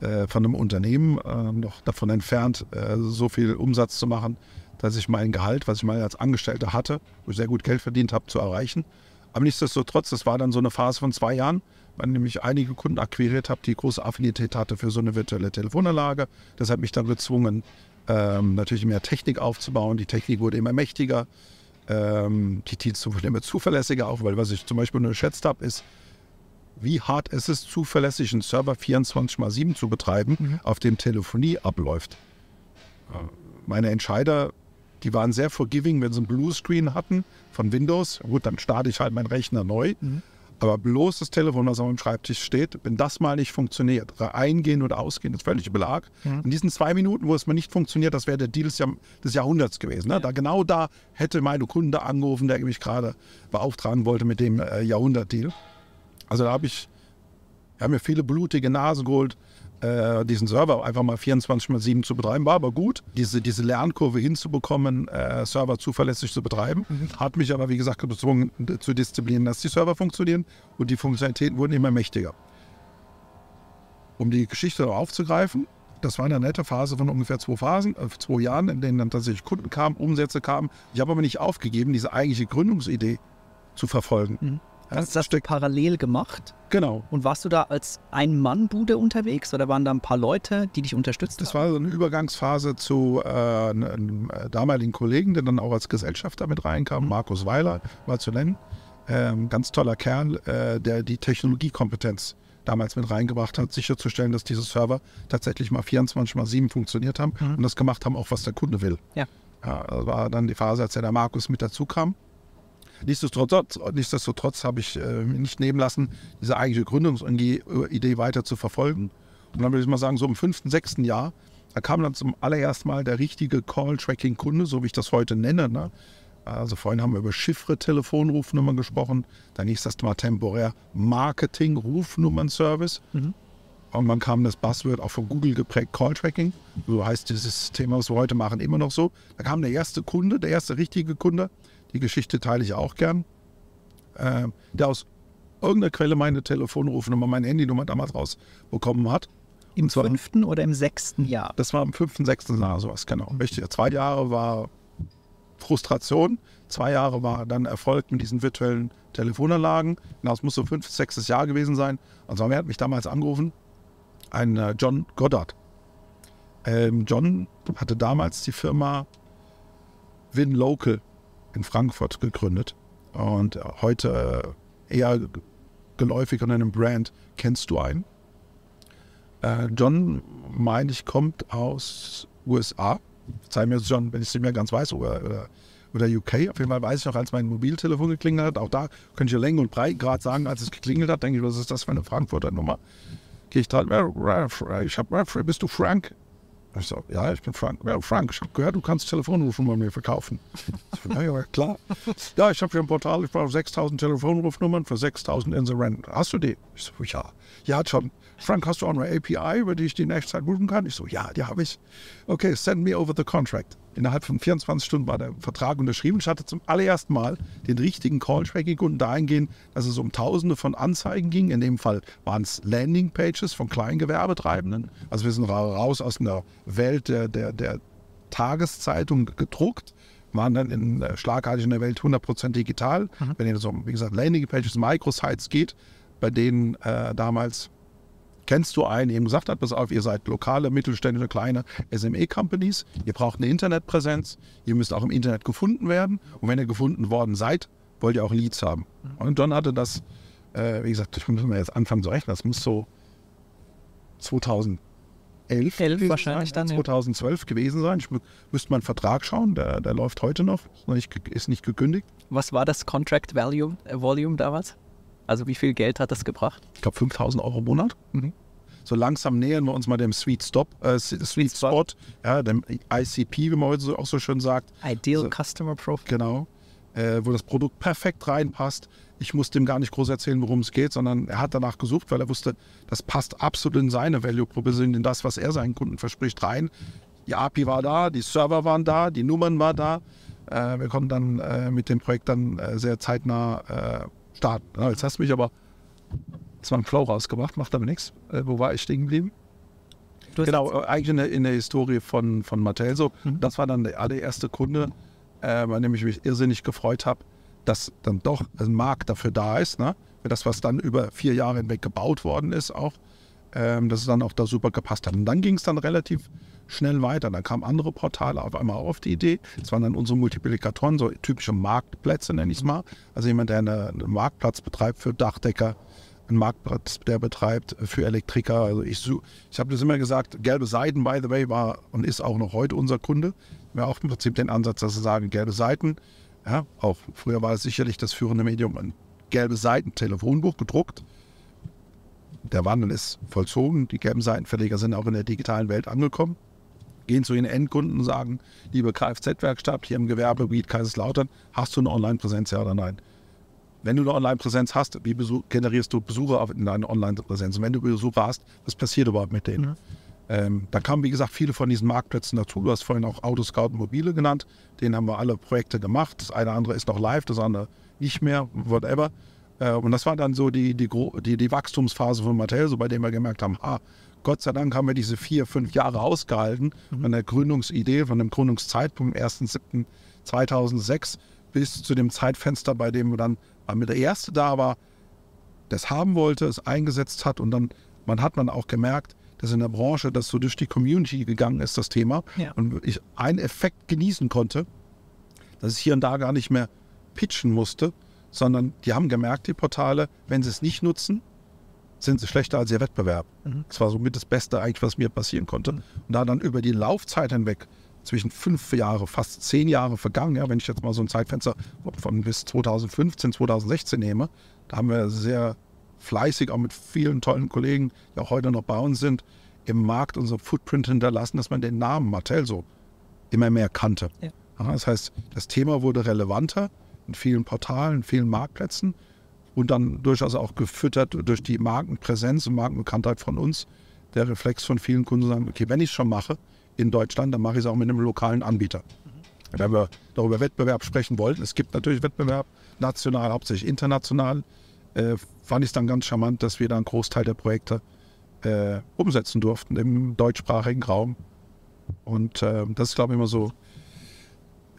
Speaker 1: äh, von einem Unternehmen äh, noch davon entfernt, äh, so viel Umsatz zu machen, dass ich mein Gehalt, was ich mal als Angestellter hatte, wo ich sehr gut Geld verdient habe, zu erreichen. Aber nichtsdestotrotz, das war dann so eine Phase von zwei Jahren, wann nämlich einige Kunden akquiriert habe, die große Affinität hatte für so eine virtuelle Telefonanlage. Das hat mich dann gezwungen, ähm, natürlich mehr Technik aufzubauen. Die Technik wurde immer mächtiger. Ähm, die Dienste wurden immer zuverlässiger, auch weil was ich zum Beispiel nur geschätzt habe, ist, wie hart ist es, zuverlässig einen Server 24x7 zu betreiben, mhm. auf dem Telefonie abläuft. Äh, meine Entscheider, die waren sehr forgiving, wenn sie einen Bluescreen hatten von Windows. Gut, dann starte ich halt meinen Rechner neu. Mhm. Aber bloß das Telefon, was auf meinem Schreibtisch steht, wenn das mal nicht funktioniert, eingehen oder ausgehen, ist völlig Belag. Mhm. In diesen zwei Minuten, wo es mal nicht funktioniert, das wäre der Deal des Jahrhunderts gewesen. Ne? Ja. Da, genau da hätte meine Kunde angerufen, der mich gerade beauftragen wollte mit dem äh, Jahrhundertdeal. Also da habe ich, wir haben mir viele blutige Nasen geholt, äh, diesen Server einfach mal 24 mal 7 zu betreiben. War aber gut, diese, diese Lernkurve hinzubekommen, äh, Server zuverlässig zu betreiben. Mhm. Hat mich aber, wie gesagt, gezwungen zu disziplinieren, dass die Server funktionieren und die Funktionalitäten wurden immer mächtiger. Um die Geschichte aufzugreifen, das war eine nette Phase von ungefähr zwei Phasen, äh, zwei Jahren, in denen dann tatsächlich Kunden kamen, Umsätze kamen. Ich habe aber nicht aufgegeben, diese eigentliche Gründungsidee zu verfolgen. Mhm.
Speaker 2: Hast du das Stück. parallel gemacht? Genau. Und warst du da als Ein-Mann-Bude unterwegs oder waren da ein paar Leute, die dich unterstützt das haben? Das war so eine Übergangsphase zu äh,
Speaker 1: einem damaligen Kollegen, der dann auch als Gesellschafter mit reinkam, mhm. Markus Weiler war zu nennen. Ähm, ganz toller Kerl, äh, der die Technologiekompetenz damals mit reingebracht hat, sicherzustellen, dass diese Server tatsächlich mal 24 mal 7 funktioniert haben mhm. und das gemacht haben, auch was der Kunde will. Ja. ja. Das war dann die Phase, als der Markus mit dazu kam. Nichtsdestotrotz, nichtsdestotrotz habe ich äh, nicht nehmen lassen, diese eigentliche Gründungsidee weiter zu verfolgen. Und dann würde ich mal sagen, so im fünften, sechsten Jahr, da kam dann zum allerersten Mal der richtige Call-Tracking-Kunde, so wie ich das heute nenne. Ne? Also vorhin haben wir über Chiffre-Telefonrufnummern gesprochen. Dann hieß das mal temporär Marketing-Rufnummern-Service. Mhm. Und dann kam das Buzzword auch von Google geprägt, Call-Tracking. So heißt dieses Thema, was wir heute machen, immer noch so. Da kam der erste Kunde, der erste richtige Kunde, die Geschichte teile ich auch gern, äh, der aus irgendeiner Quelle meine Telefonrufnummer, meine Handynummer damals rausbekommen hat. Im zwar, fünften oder im sechsten Jahr? Das war im fünften, sechsten Jahr sowas, genau. Mhm. Richtig. Zwei Jahre war Frustration, zwei Jahre war dann Erfolg mit diesen virtuellen Telefonanlagen. Genau, es muss so fünf, sechstes Jahr gewesen sein. Und zwar, wer hat mich damals angerufen? Ein äh, John Goddard. Ähm, John hatte damals die Firma Win Local in Frankfurt gegründet und heute äh, eher geläufig unter einem Brand Kennst du einen? Äh, John, meine ich, kommt aus USA. Verzeih mir John, wenn ich es nicht mehr ganz weiß, oder, oder, UK. Auf jeden Fall weiß ich noch, als mein Mobiltelefon geklingelt hat, auch da könnte ich Länge und Breit gerade sagen, als es geklingelt hat, denke ich, was ist das für eine Frankfurter Nummer? Gehe ich dran, äh, ich habe, bist du Frank? Ich so, ja, ich bin Frank. Ja, Frank, ich habe gehört, du kannst Telefonrufnummern mir verkaufen. So, ja, ja, klar. Ja, ich habe hier ein Portal, ich brauche 6000 Telefonrufnummern für 6000 Inserenten. Hast du die? Ich so, ja. Ja, schon. Frank, hast du auch eine API, über die ich die nächste Zeit rufen kann? Ich so, ja, die habe ich. Okay, send me over the contract. Innerhalb von 24 Stunden war der Vertrag unterschrieben. Ich hatte zum allerersten Mal den richtigen Call-Tracking-Kunden dahingehend, dass es um Tausende von Anzeigen ging. In dem Fall waren es Landing-Pages von Kleingewerbetreibenden. Also wir sind raus aus einer Welt der, der, der Tageszeitung gedruckt waren dann in, äh, schlagartig in der Welt 100% digital. Mhm. Wenn ihr so, wie gesagt, Landing Pages, Microsites geht, bei denen äh, damals Kennst du einen, der eben gesagt hat, pass auf, ihr seid lokale, mittelständische, kleine SME-Companies, ihr braucht eine Internetpräsenz, ihr müsst auch im Internet gefunden werden und wenn ihr gefunden worden seid, wollt ihr auch Leads haben. Mhm. Und dann hatte das, äh, wie gesagt, das müssen wir jetzt anfangen zu rechnen, das muss so 2000 11, wahrscheinlich sein, dann 2012 ja. gewesen sein. Ich müsste mal einen Vertrag schauen, der, der läuft heute noch, ist nicht, ist nicht gekündigt.
Speaker 2: Was war das Contract Value, äh, Volume damals? Also wie viel Geld hat das gebracht?
Speaker 1: Ich glaube 5000 Euro im Monat. Mhm. So langsam nähern wir uns mal dem Sweet, Stop, äh, Sweet Spot, ja, dem ICP, wie man heute auch so schön sagt. Ideal so, Customer Profile. Genau, äh, wo das Produkt perfekt reinpasst. Ich musste ihm gar nicht groß erzählen, worum es geht, sondern er hat danach gesucht, weil er wusste, das passt absolut in seine Value Proposition, in das, was er seinen Kunden verspricht, rein. Die API war da, die Server waren da, die Nummern waren da. Äh, wir konnten dann äh, mit dem Projekt dann äh, sehr zeitnah äh, starten. Jetzt hast du mich aber zwar einen Flow rausgemacht, macht aber nichts. Äh, wo war ich stehen geblieben? genau, äh, eigentlich in der, in der, Historie von, von Mattel so. Mhm. Das war dann der allererste Kunde, äh, an dem ich mich irrsinnig gefreut habe, dass dann doch ein Markt dafür da ist. Ne? das, was dann über vier Jahre hinweg gebaut worden ist, auch. Ähm, dass es dann auch da super gepasst hat. Und dann ging es dann relativ schnell weiter. Dann kamen andere Portale auf einmal auf die Idee. Das waren dann unsere Multiplikatoren, so typische Marktplätze, nenne ich es mal. Also jemand, der einen Marktplatz betreibt für Dachdecker, einen Marktplatz, der betreibt für Elektriker. Also ich, ich habe das immer gesagt, gelbe Seiten, by the way, war und ist auch noch heute unser Kunde. Wir haben auch im Prinzip den Ansatz, dass sie sagen, gelbe Seiten. Ja, auch früher war es sicherlich das führende Medium, ein gelbes Seiten, Telefonbuch gedruckt. Der Wandel ist vollzogen. Die gelben Seitenverleger sind auch in der digitalen Welt angekommen gehen zu ihren Endkunden und sagen, liebe Kfz-Werkstatt hier im Gewerbegebiet Kaiserslautern, hast du eine Online-Präsenz, ja oder nein? Wenn du eine Online-Präsenz hast, wie generierst du Besucher in deiner Online-Präsenz? Und wenn du Besucher hast, was passiert überhaupt mit denen? Mhm. Ähm, da kamen, wie gesagt, viele von diesen Marktplätzen dazu. Du hast vorhin auch Autoscout Mobile genannt. Den haben wir alle Projekte gemacht. Das eine andere ist noch live, das andere nicht mehr, whatever. Äh, und das war dann so die, die, die, die Wachstumsphase von Mattel, so bei dem wir gemerkt haben, ah, Gott sei Dank haben wir diese vier, fünf Jahre ausgehalten, mhm. von der Gründungsidee, von dem Gründungszeitpunkt, 1.7.2006 bis zu dem Zeitfenster, bei dem wir dann, weil mir der Erste da war, das haben wollte, es eingesetzt hat und dann man hat man auch gemerkt, dass in der Branche das so durch die Community gegangen ist, das Thema. Ja. Und ich einen Effekt genießen konnte, dass ich hier und da gar nicht mehr pitchen musste, sondern die haben gemerkt, die Portale, wenn sie es nicht nutzen, sind sie schlechter als ihr Wettbewerb. Mhm. Das war somit das Beste eigentlich, was mir passieren konnte. Mhm. Und da dann über die Laufzeit hinweg zwischen fünf Jahre, fast zehn Jahre vergangen, ja, wenn ich jetzt mal so ein Zeitfenster von bis 2015, 2016 nehme, da haben wir sehr fleißig auch mit vielen tollen Kollegen, die auch heute noch bei uns sind, im Markt unseren Footprint hinterlassen, dass man den Namen Martell so immer mehr kannte. Ja. Das heißt, das Thema wurde relevanter in vielen Portalen, in vielen Marktplätzen und dann durchaus auch gefüttert durch die Markenpräsenz und Markenbekanntheit von uns. Der Reflex von vielen Kunden sagen, okay, wenn ich es schon mache in Deutschland, dann mache ich es auch mit einem lokalen Anbieter. Wenn wir darüber Wettbewerb sprechen wollten, es gibt natürlich Wettbewerb, national, hauptsächlich international, äh, fand ich es dann ganz charmant, dass wir da einen Großteil der Projekte äh, umsetzen durften im deutschsprachigen Raum. Und äh, das ist, glaube ich, immer so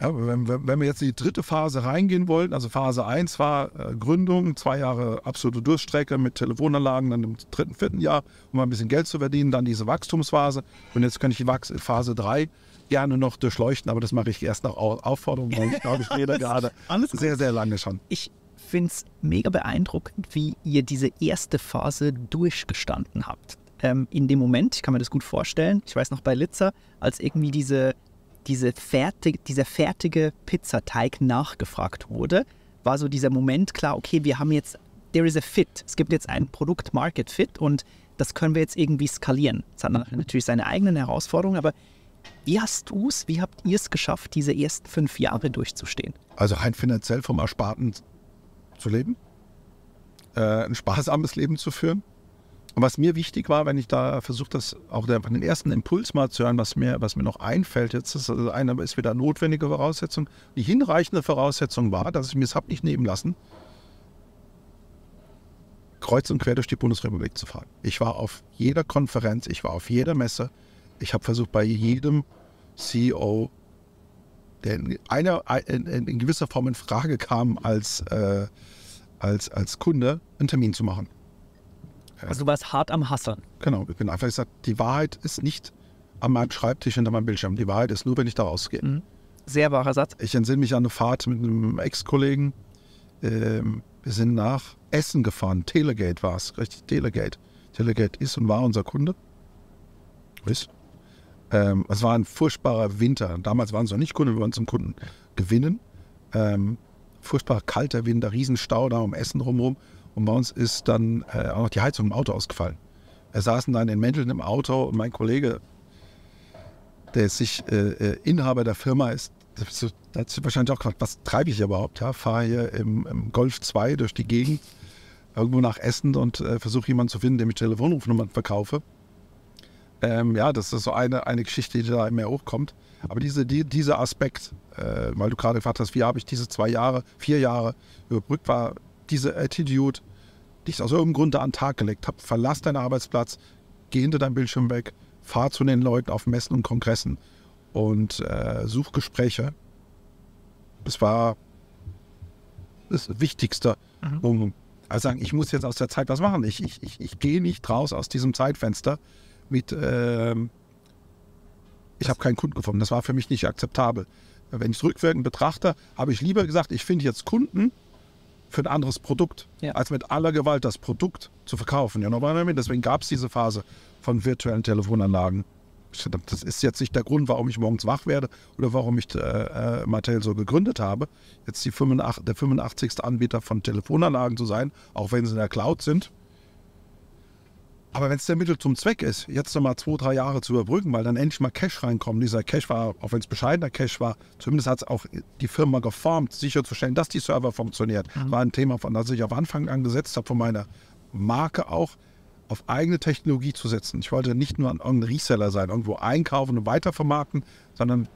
Speaker 1: ja, wenn, wenn, wir jetzt in die dritte Phase reingehen wollten, also Phase 1 war äh, Gründung, zwei Jahre absolute Durchstrecke mit Telefonanlagen, dann im dritten, vierten Jahr, um ein bisschen Geld zu verdienen, dann diese Wachstumsphase. Und jetzt könnte ich Wachs Phase 3 gerne noch durchleuchten,
Speaker 2: aber das mache ich erst nach Aufforderung, weil ich glaube, ich rede gerade sehr, sehr lange schon. Ich finde es mega beeindruckend, wie ihr diese erste Phase durchgestanden habt ähm, in dem Moment, ich kann mir das gut vorstellen, ich weiß noch bei Litzer, als irgendwie diese diese fertig, dieser fertige Pizzateig nachgefragt wurde, war so dieser Moment klar, okay, wir haben jetzt, there is a fit. Es gibt jetzt ein Produkt-Market-Fit und das können wir jetzt irgendwie skalieren. Es hat natürlich seine eigenen Herausforderungen, aber wie hast du es, wie habt ihr es geschafft, diese ersten fünf Jahre durchzustehen?
Speaker 1: Also rein finanziell vom Ersparten zu leben, äh, ein sparsames Leben zu führen, und was mir wichtig war, wenn ich da versuche, das auch der, den ersten Impuls mal zu hören, was mir, was mir noch einfällt, jetzt ist also eine ist wieder notwendige Voraussetzung. Die hinreichende Voraussetzung war, dass ich mir es habe nicht nehmen lassen, kreuz und quer durch die Bundesrepublik zu fahren. Ich war auf jeder Konferenz, ich war auf jeder Messe, ich habe versucht, bei jedem CEO, der in, einer, in, in gewisser Form in Frage kam als, äh, als, als Kunde, einen Termin zu machen.
Speaker 2: Also du warst hart am Hassern.
Speaker 1: Genau, ich bin einfach gesagt, die Wahrheit ist nicht an meinem Schreibtisch hinter meinem Bildschirm. Die Wahrheit ist nur, wenn ich da rausgehe. Mhm. Sehr wahrer Satz. Ich entsinne mich an eine Fahrt mit einem Ex-Kollegen. Ähm, wir sind nach Essen gefahren. Telegate war es, richtig, Telegate. Telegate ist und war unser Kunde. Ist. Ähm, es war ein furchtbarer Winter. Damals waren es noch nicht Kunden, wir waren zum Kunden gewinnen. Ähm, furchtbar kalter Winter, Riesenstau da um Essen drumherum. Und bei uns ist dann äh, auch noch die Heizung im Auto ausgefallen. Wir saßen dann in Mänteln im Auto und mein Kollege, der sich äh, äh, Inhaber der Firma ist, da hat sich wahrscheinlich auch gefragt, was treibe ich hier überhaupt? Ja, fahre hier im, im, Golf 2 durch die Gegend, irgendwo nach Essen und äh, versuche jemanden zu finden, dem ich Telefonrufnummern verkaufe. Ähm, ja, das ist so eine, eine Geschichte, die da mehr hochkommt. Aber diese, die, dieser Aspekt, äh, weil du gerade gefragt hast, wie habe ich diese zwei Jahre, vier Jahre überbrückt, war diese Attitude, dich aus irgendeinem Grund da an den Tag gelegt habe, verlass deinen Arbeitsplatz, geh hinter deinem Bildschirm weg, fahr zu den Leuten auf Messen und Kongressen und äh, such Gespräche. Das war das Wichtigste, mhm. um also sagen, ich muss jetzt aus der Zeit was machen. Ich, ich, ich, ich gehe nicht raus aus diesem Zeitfenster mit, äh, ich habe keinen Kunden gefunden. Das war für mich nicht akzeptabel. Wenn ich es rückwirkend betrachte, habe ich lieber gesagt, ich finde jetzt Kunden, für ein anderes Produkt, ja. als mit aller Gewalt das Produkt zu verkaufen. You Deswegen gab es diese Phase von virtuellen Telefonanlagen. Das ist jetzt nicht der Grund, warum ich morgens wach werde oder warum ich äh, äh Mattel so gegründet habe, jetzt 85, der 85. Anbieter von Telefonanlagen zu sein, auch wenn sie in der Cloud sind. Aber wenn es der Mittel zum Zweck ist, jetzt nochmal zwei, drei Jahre zu überbrücken, weil dann endlich mal Cash reinkommt, dieser Cash war, auch wenn es bescheidener Cash war, zumindest hat es auch die Firma geformt, sicherzustellen, dass die Server funktioniert. Mhm. War ein Thema, von das ich am Anfang angesetzt habe, von meiner Marke auch, auf eigene Technologie zu setzen. Ich wollte nicht nur an ein Reseller sein, irgendwo einkaufen und weitervermarkten, sondern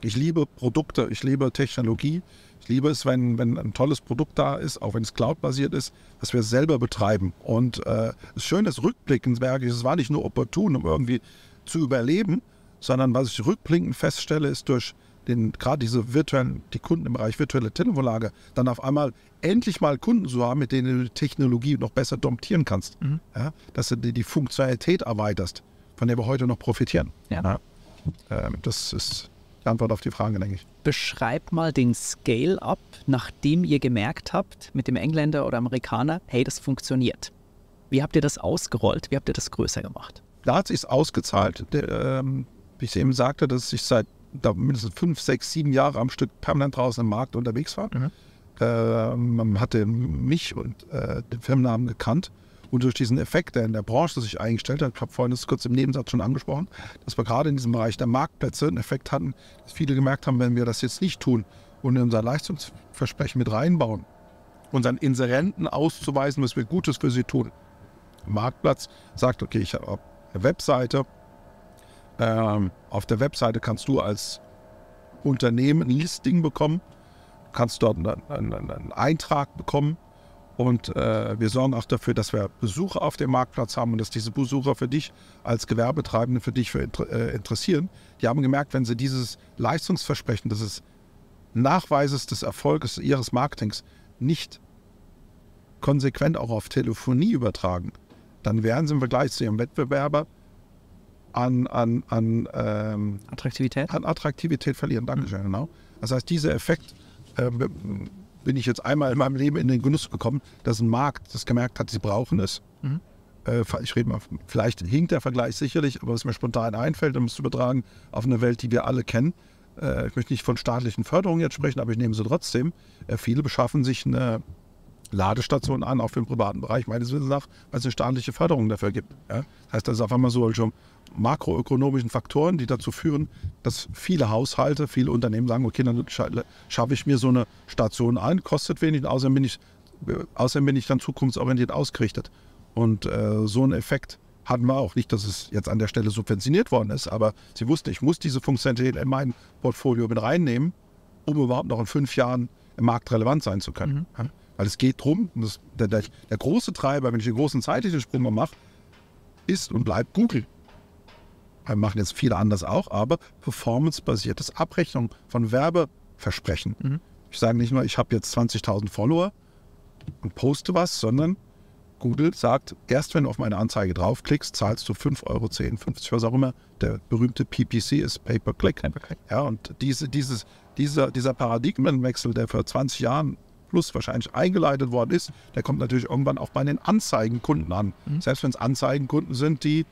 Speaker 1: ich liebe Produkte, ich liebe Technologie liebe ist, wenn, wenn ein tolles Produkt da ist, auch wenn es cloud-basiert ist, dass wir es selber betreiben. Und äh, das Schöne ist, rückblickend merke ich, es war nicht nur opportun, um irgendwie zu überleben, sondern was ich rückblickend feststelle, ist durch den, gerade diese virtuellen, die Kunden im Bereich virtuelle Telefonlage, dann auf einmal endlich mal Kunden zu haben, mit denen du die Technologie noch besser domptieren kannst. Mhm. Ja, dass du dir die Funktionalität erweiterst, von der wir heute noch profitieren. Ja. Ja. Ähm, das ist perfekte Antwort auf die
Speaker 2: Frage, denke ich. Beschreib mal den Scale-up, nachdem ihr gemerkt habt mit dem Engländer oder Amerikaner, hey, das funktioniert. Wie habt ihr das ausgerollt? Wie habt ihr das größer gemacht? Da hat sich ausgezahlt. Ähm, wie ich eben sagte, dass ich seit mindestens fünf,
Speaker 1: sechs, sieben Jahre am Stück permanent draußen im Markt unterwegs war. Mhm. Ähm, man hatte mich und äh, den Firmennamen gekannt. Und durch diesen Effekt, der in der Branche sich eingestellt hat, ich habe vorhin das kurz im Nebensatz schon angesprochen, dass wir gerade in diesem Bereich der Marktplätze einen Effekt hatten, dass viele gemerkt haben, wenn wir das jetzt nicht tun und in unser Leistungsversprechen mit reinbauen, unseren Inserenten auszuweisen, was wir Gutes für sie tun. Der Marktplatz sagt, okay, ich habe eine Webseite. Ähm, auf der Webseite kannst du als Unternehmen ein Listing bekommen, kannst dort einen, einen, einen Eintrag bekommen und äh, wir sorgen auch dafür, dass wir Besucher auf dem Marktplatz haben und dass diese Besucher für dich als Gewerbetreibende für dich für inter, äh, interessieren. Die haben gemerkt, wenn sie dieses Leistungsversprechen, dieses Nachweises des Erfolges ihres Marketings nicht konsequent auch auf Telefonie übertragen, dann werden sie im Vergleich zu ihrem Wettbewerber an, an, an, ähm, Attraktivität? an Attraktivität verlieren. Dankeschön, mhm. genau. Das heißt, dieser Effekt äh, bin ich jetzt einmal in meinem Leben in den Genuss gekommen, dass ein Markt das gemerkt hat, sie brauchen es. Mhm. Äh, ich rede mal, vielleicht hinkt der Vergleich sicherlich, aber was mir spontan einfällt, um es zu übertragen, auf eine Welt, die wir alle kennen. Äh, ich möchte nicht von staatlichen Förderungen jetzt sprechen, aber ich nehme sie trotzdem. Äh, viele beschaffen sich eine Ladestation an, auch für den privaten Bereich, meines Wissens nach, weil es eine staatliche Förderung dafür gibt. Ja? Das heißt, das ist auf einmal so, schon, makroökonomischen Faktoren, die dazu führen, dass viele Haushalte, viele Unternehmen sagen, okay, dann schaffe ich mir so eine Station ein, kostet wenig, außerdem bin ich, äh, außerdem bin ich dann zukunftsorientiert ausgerichtet. Und äh, so einen Effekt hatten wir auch. Nicht, dass es jetzt an der Stelle subventioniert worden ist, aber sie wussten, ich muss diese Funktionalität in mein Portfolio mit reinnehmen, um überhaupt noch in fünf Jahren im Markt relevant sein zu können. Mhm. Weil es geht darum, der, der, der große Treiber, wenn ich den großen zeitlichen Sprung mache, ist und bleibt Google machen jetzt viele anders auch, aber performance-basiertes Abrechnung von Werbeversprechen. Mhm. Ich sage nicht nur, ich habe jetzt 20.000 Follower und poste was, sondern Google sagt, erst wenn du auf meine Anzeige draufklickst, zahlst du 5,10 Euro, 50, was auch immer. Der berühmte PPC ist Pay-per-Click. Ja, und diese, dieses, dieser, dieser Paradigmenwechsel, der vor 20 Jahren plus wahrscheinlich eingeleitet worden ist, der kommt natürlich irgendwann auch bei den Anzeigenkunden an. Mhm. Selbst wenn es Anzeigenkunden sind, die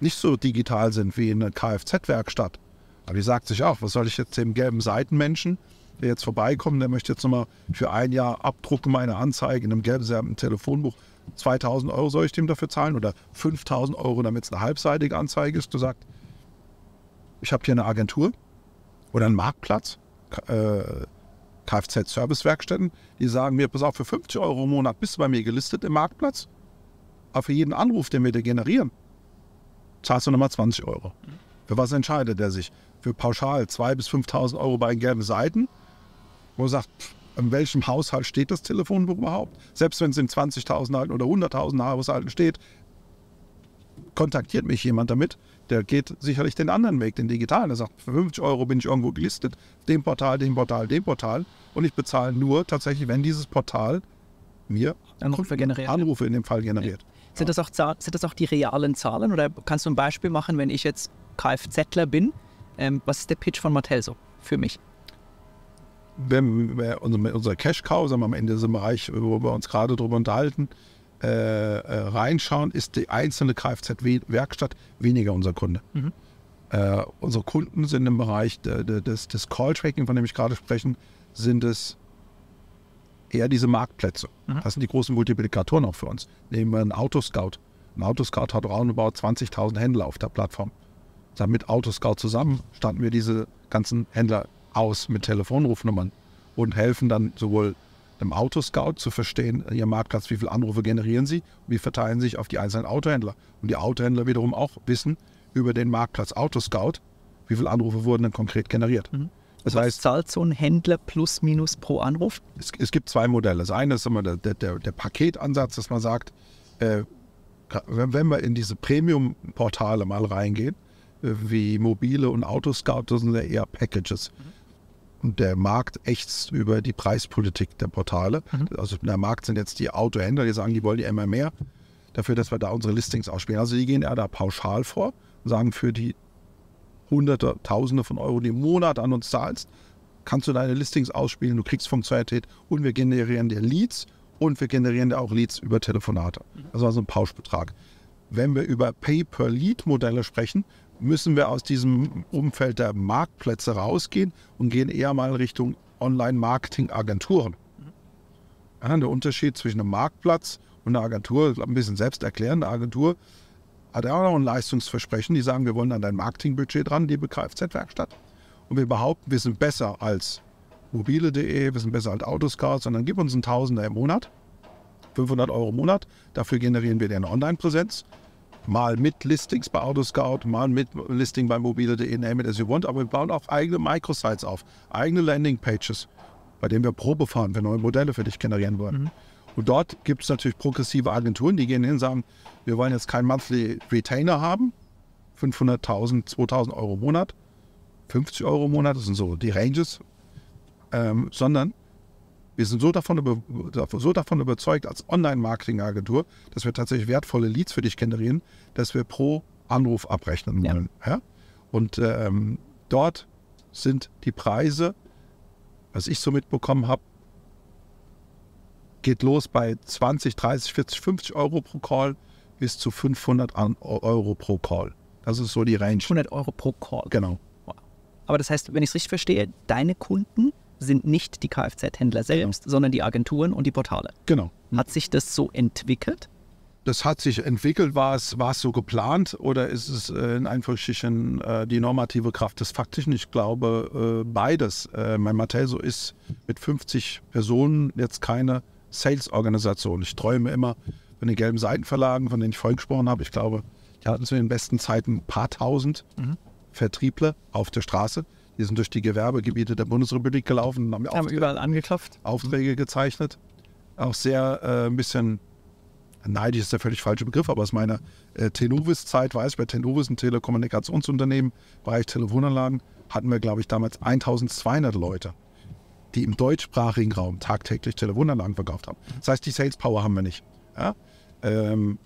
Speaker 1: nicht so digital sind wie in einer Kfz-Werkstatt. Aber die sagt sich auch, was soll ich jetzt dem gelben Seitenmenschen, der jetzt vorbeikommt, der möchte jetzt nochmal für ein Jahr abdrucken meine Anzeige in einem gelben Telefonbuch. 2000 Euro soll ich dem dafür zahlen oder 5000 Euro, damit es eine halbseitige Anzeige ist. Du sagst, ich habe hier eine Agentur oder einen Marktplatz, äh, Kfz-Servicewerkstätten, die sagen mir, pass auf, für 50 Euro im Monat bist du bei mir gelistet im Marktplatz. Aber für jeden Anruf, den wir dir generieren, zahlst du nochmal 20 Euro. Für was entscheidet er sich? Für pauschal 2.000 bis 5.000 Euro bei gelben Seiten, wo er sagt, in welchem Haushalt steht das Telefonbuch überhaupt? Selbst wenn es in 20.000 halt oder 100.000 Haushalten steht, kontaktiert mich jemand damit, der geht sicherlich den anderen Weg, den digitalen. Der sagt, für 50 Euro bin ich irgendwo gelistet, dem Portal, dem Portal, dem Portal. Und ich bezahle nur tatsächlich, wenn dieses Portal mir Anrufe,
Speaker 2: generiert, Anrufe in dem Fall generiert. Sind das, auch, sind das auch die realen Zahlen? Oder kannst du ein Beispiel machen, wenn ich jetzt Kfzler bin? Ähm, was ist der Pitch von Mattel so für mich?
Speaker 1: Wenn wir unser, unser Cash Cow, sagen wir am Ende im Bereich, wo wir uns gerade drüber unterhalten, äh, äh, reinschauen, ist die einzelne Kfz-Werkstatt weniger unser Kunde. Mhm. Äh, unsere Kunden sind im Bereich des, des Call-Tracking, von dem ich gerade spreche, sind es eher diese Marktplätze. Mhm. Das sind die großen Multiplikatoren auch für uns. Nehmen wir einen Autoscout. Ein Autoscout hat roundabout 20.000 Händler auf der Plattform. Dann mit Autoscout zusammen standen wir diese ganzen Händler aus mit Telefonrufnummern und helfen dann sowohl einem Autoscout zu verstehen, äh, ihr Marktplatz, wie viele Anrufe generieren sie, wie verteilen sich auf die einzelnen Autohändler. Und die Autohändler wiederum auch wissen über den Marktplatz Autoscout, wie viele Anrufe wurden denn konkret generiert. Mhm. Das Was heißt, zahlt so ein Händler plus minus pro Anruf? Es, es gibt zwei Modelle. Das eine ist immer der, der, der Paketansatz, dass man sagt, äh, wenn, wenn, wir in diese Premium-Portale mal reingehen, äh, wie Mobile und Autoscout, das sind ja eher Packages. Mhm. Und der Markt ächzt über die Preispolitik der Portale. Mhm. Also der Markt sind jetzt die Autohändler, die sagen, die wollen ja immer mehr dafür, dass wir da unsere Listings ausspielen. Also die gehen eher da pauschal vor und sagen, für die Hunderte, Tausende von Euro, im Monat an uns zahlst, kannst du deine Listings ausspielen, du kriegst Funktionalität und wir generieren dir Leads und wir generieren dir auch Leads über Telefonate. Mhm. Das war so ein Pauschbetrag. Wenn wir über Pay-per-Lead-Modelle sprechen, müssen wir aus diesem Umfeld der Marktplätze rausgehen und gehen eher mal Richtung Online-Marketing-Agenturen. Mhm. Ja, der Unterschied zwischen einem Marktplatz und einer Agentur, ein bisschen selbst erklären, eine Agentur hat er auch noch ein Leistungsversprechen. Die sagen, wir wollen an dein Marketingbudget dran, liebe Kfz-Werkstatt. Und wir behaupten, wir sind besser als mobile.de, wir sind besser als Autoscout, sondern gib uns einen Tausender im Monat, 500 Euro im Monat. Dafür generieren wir dir eine Online-Präsenz. Mal mit Listings bei Autoscout, mal mit Listing bei mobile.de, name it as you want. Aber wir bauen auch eigene Microsites auf, eigene Landingpages, bei denen wir Probe fahren, wir neue Modelle für dich generieren wollen. Mhm. Und dort gibt es natürlich progressive Agenturen, die gehen hin und sagen, wir wollen jetzt keinen Monthly Retainer haben, 500.000, 2.000 Euro im Monat, 50 Euro im Monat, das sind so die Ranges, ähm, sondern wir sind so davon, so davon überzeugt als Online-Marketing-Agentur, dass wir tatsächlich wertvolle Leads für dich generieren, dass wir pro Anruf abrechnen wollen. Ja? Und ähm, dort sind die Preise, was ich so mitbekommen habe, geht los bei 20, 30, 40, 50 Euro pro Call bis zu 500 Euro pro Call. Das ist so die Range. 100 Euro pro Call. Genau. Wow.
Speaker 2: Aber das heißt, wenn ich es richtig verstehe, deine Kunden sind nicht die Kfz-Händler selbst, genau. sondern die Agenturen und die Portale. Genau. Hm. Hat sich das so entwickelt? Das hat sich entwickelt. War es, war es so geplant oder
Speaker 1: ist es äh, in Anführungsstrichen äh, die normative Kraft des Faktischen? Ich glaube äh, beides. mein Mattel ist mit 50 Personen jetzt keine Sales-Organisation. Ich träume immer von den gelben Seitenverlagen, von denen ich vorhin gesprochen habe. Ich glaube, die hatten zu den besten Zeiten ein paar tausend mhm. Vertriebler auf der Straße. Die sind durch die Gewerbegebiete der Bundesrepublik gelaufen und haben, haben Aufträge, überall angeklopft. Aufträge mhm. gezeichnet. Auch sehr äh, ein bisschen neidisch ist der völlig falsche Begriff, aber aus meiner äh, Tenuvis-Zeit weiß ich, bei Tenuvis, ein Telekommunikationsunternehmen, Bereich Telefonanlagen, hatten wir, glaube ich, damals 1200 Leute die im deutschsprachigen Raum tagtäglich Telefonanlagen verkauft haben. Das heißt, die Sales Power haben wir nicht. Ja? Ähm,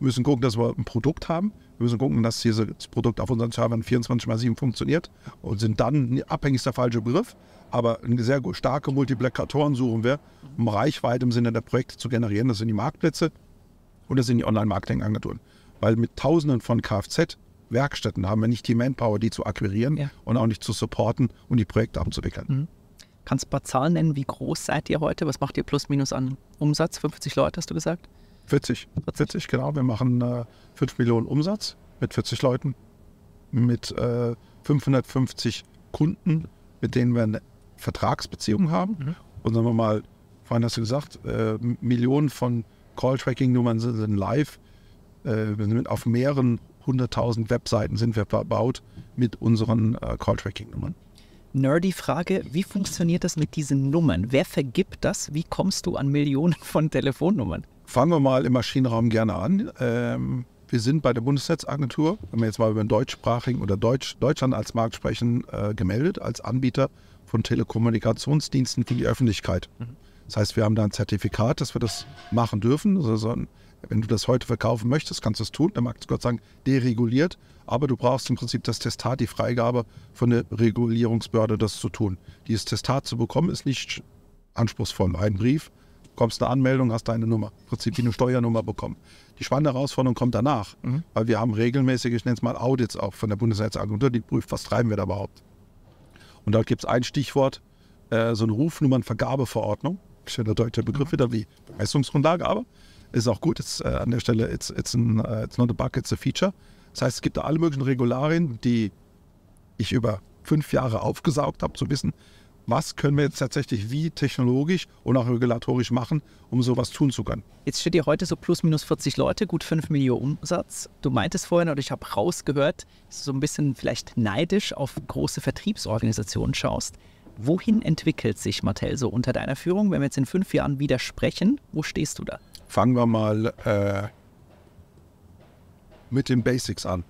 Speaker 1: müssen gucken, dass wir ein Produkt haben. Wir müssen gucken, dass dieses Produkt auf unseren Servern 24x7 funktioniert und sind dann, abhängig ist der falsche Begriff, aber sehr starke Multiplikatoren suchen wir, um Reichweite im Sinne der Projekte zu generieren. Das sind die Marktplätze und das sind die Online-Marketing-Agenturen. Weil mit Tausenden von Kfz-Werkstätten haben wir nicht die Manpower, die zu akquirieren ja. und auch nicht zu supporten und die Projekte abzuwickeln. Mhm.
Speaker 2: Kannst du ein paar Zahlen nennen? Wie groß seid ihr heute? Was macht ihr plus minus an Umsatz? 50 Leute hast du gesagt?
Speaker 1: 40. 40, genau. Wir machen äh, 5 Millionen Umsatz mit 40 Leuten, mit äh, 550 Kunden, mit denen wir eine Vertragsbeziehung haben. Mhm. Und sagen wir mal, vorhin hast du gesagt, äh, Millionen von Call-Tracking-Nummern sind, sind, live. Äh, wir sind auf mehreren hunderttausend Webseiten sind wir verbaut mit unseren äh, Call-Tracking-Nummern
Speaker 2: nerdy Frage, wie funktioniert das mit diesen Nummern? Wer vergibt das? Wie kommst du an Millionen von Telefonnummern? Fangen wir mal im Maschinenraum gerne an. Ähm, wir sind bei der Bundesnetzagentur,
Speaker 1: wenn wir jetzt mal über den deutschsprachigen oder Deutsch, Deutschland als Markt sprechen, äh, gemeldet als Anbieter von Telekommunikationsdiensten für die Öffentlichkeit. Mhm. Das heißt, wir haben da ein Zertifikat, dass wir das machen dürfen. Also, wenn du das heute verkaufen möchtest, kannst du es tun. Der Markt ist Gott sei dereguliert aber du brauchst im Prinzip das Testat, die Freigabe von der Regulierungsbehörde, das zu tun. Dieses Testat zu bekommen, ist nicht anspruchsvoll. Ein Brief, bekommst eine Anmeldung, hast deine Nummer, im Prinzip wie eine Steuernummer bekommen. Die spannende Herausforderung kommt danach, mhm. weil wir haben regelmäßig, ich nenne es mal Audits auch von der Bundesnetzagentur, die prüft, was treiben wir da überhaupt. Und dort gibt es ein Stichwort, äh, so eine Rufnummernvergabeverordnung, schöner deutscher Begriff mhm. wieder wie Leistungsgrundlage, aber ist auch gut, ist äh, an der Stelle, it's, it's, an, uh, it's not a bug, it's a feature. Das heißt, es gibt da alle möglichen Regularien, die ich über fünf Jahre aufgesaugt habe, zu wissen,
Speaker 2: was können wir jetzt tatsächlich wie technologisch und auch regulatorisch machen, um sowas tun zu können. Jetzt steht ihr heute so plus minus 40 Leute, gut 5 Millionen Umsatz. Du meintest vorhin, oder ich habe rausgehört, dass du so ein bisschen vielleicht neidisch auf große Vertriebsorganisationen schaust. Wohin entwickelt sich Mattel so unter deiner Führung? Wenn wir jetzt in fünf Jahren widersprechen, wo stehst du da?
Speaker 1: Fangen wir mal äh, mit den Basics an.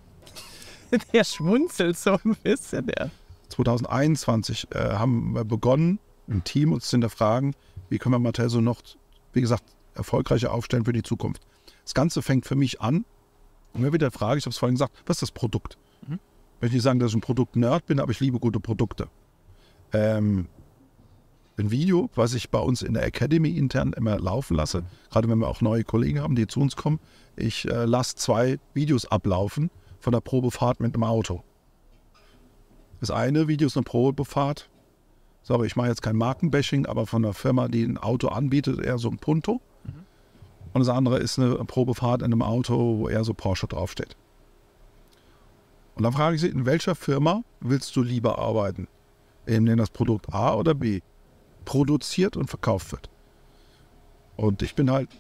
Speaker 2: Der schmunzelt so ein bisschen, ja.
Speaker 1: 2021 äh, haben wir begonnen, im Team uns zu hinterfragen, wie können wir Mattelso noch, wie gesagt, erfolgreicher aufstellen für die Zukunft. Das Ganze fängt für mich an, Und immer wieder frage, ich habe es vorhin gesagt, was ist das Produkt? Mhm. Ich möchte nicht sagen, dass ich ein Produkt-Nerd bin, aber ich liebe gute Produkte. Ähm, ein Video, was ich bei uns in der Academy intern immer laufen lasse. Gerade wenn wir auch neue Kollegen haben, die zu uns kommen. Ich äh, lasse zwei Videos ablaufen von der Probefahrt mit dem Auto. Das eine Video ist eine Probefahrt. Sorry, ich mache jetzt kein Markenbashing, aber von einer Firma, die ein Auto anbietet, eher so ein Punto. Mhm. Und das andere ist eine Probefahrt in einem Auto, wo eher so Porsche draufsteht. Und dann frage ich sie, in welcher Firma willst du lieber arbeiten? Eben das Produkt A oder B? produziert und verkauft wird. Und ich bin halt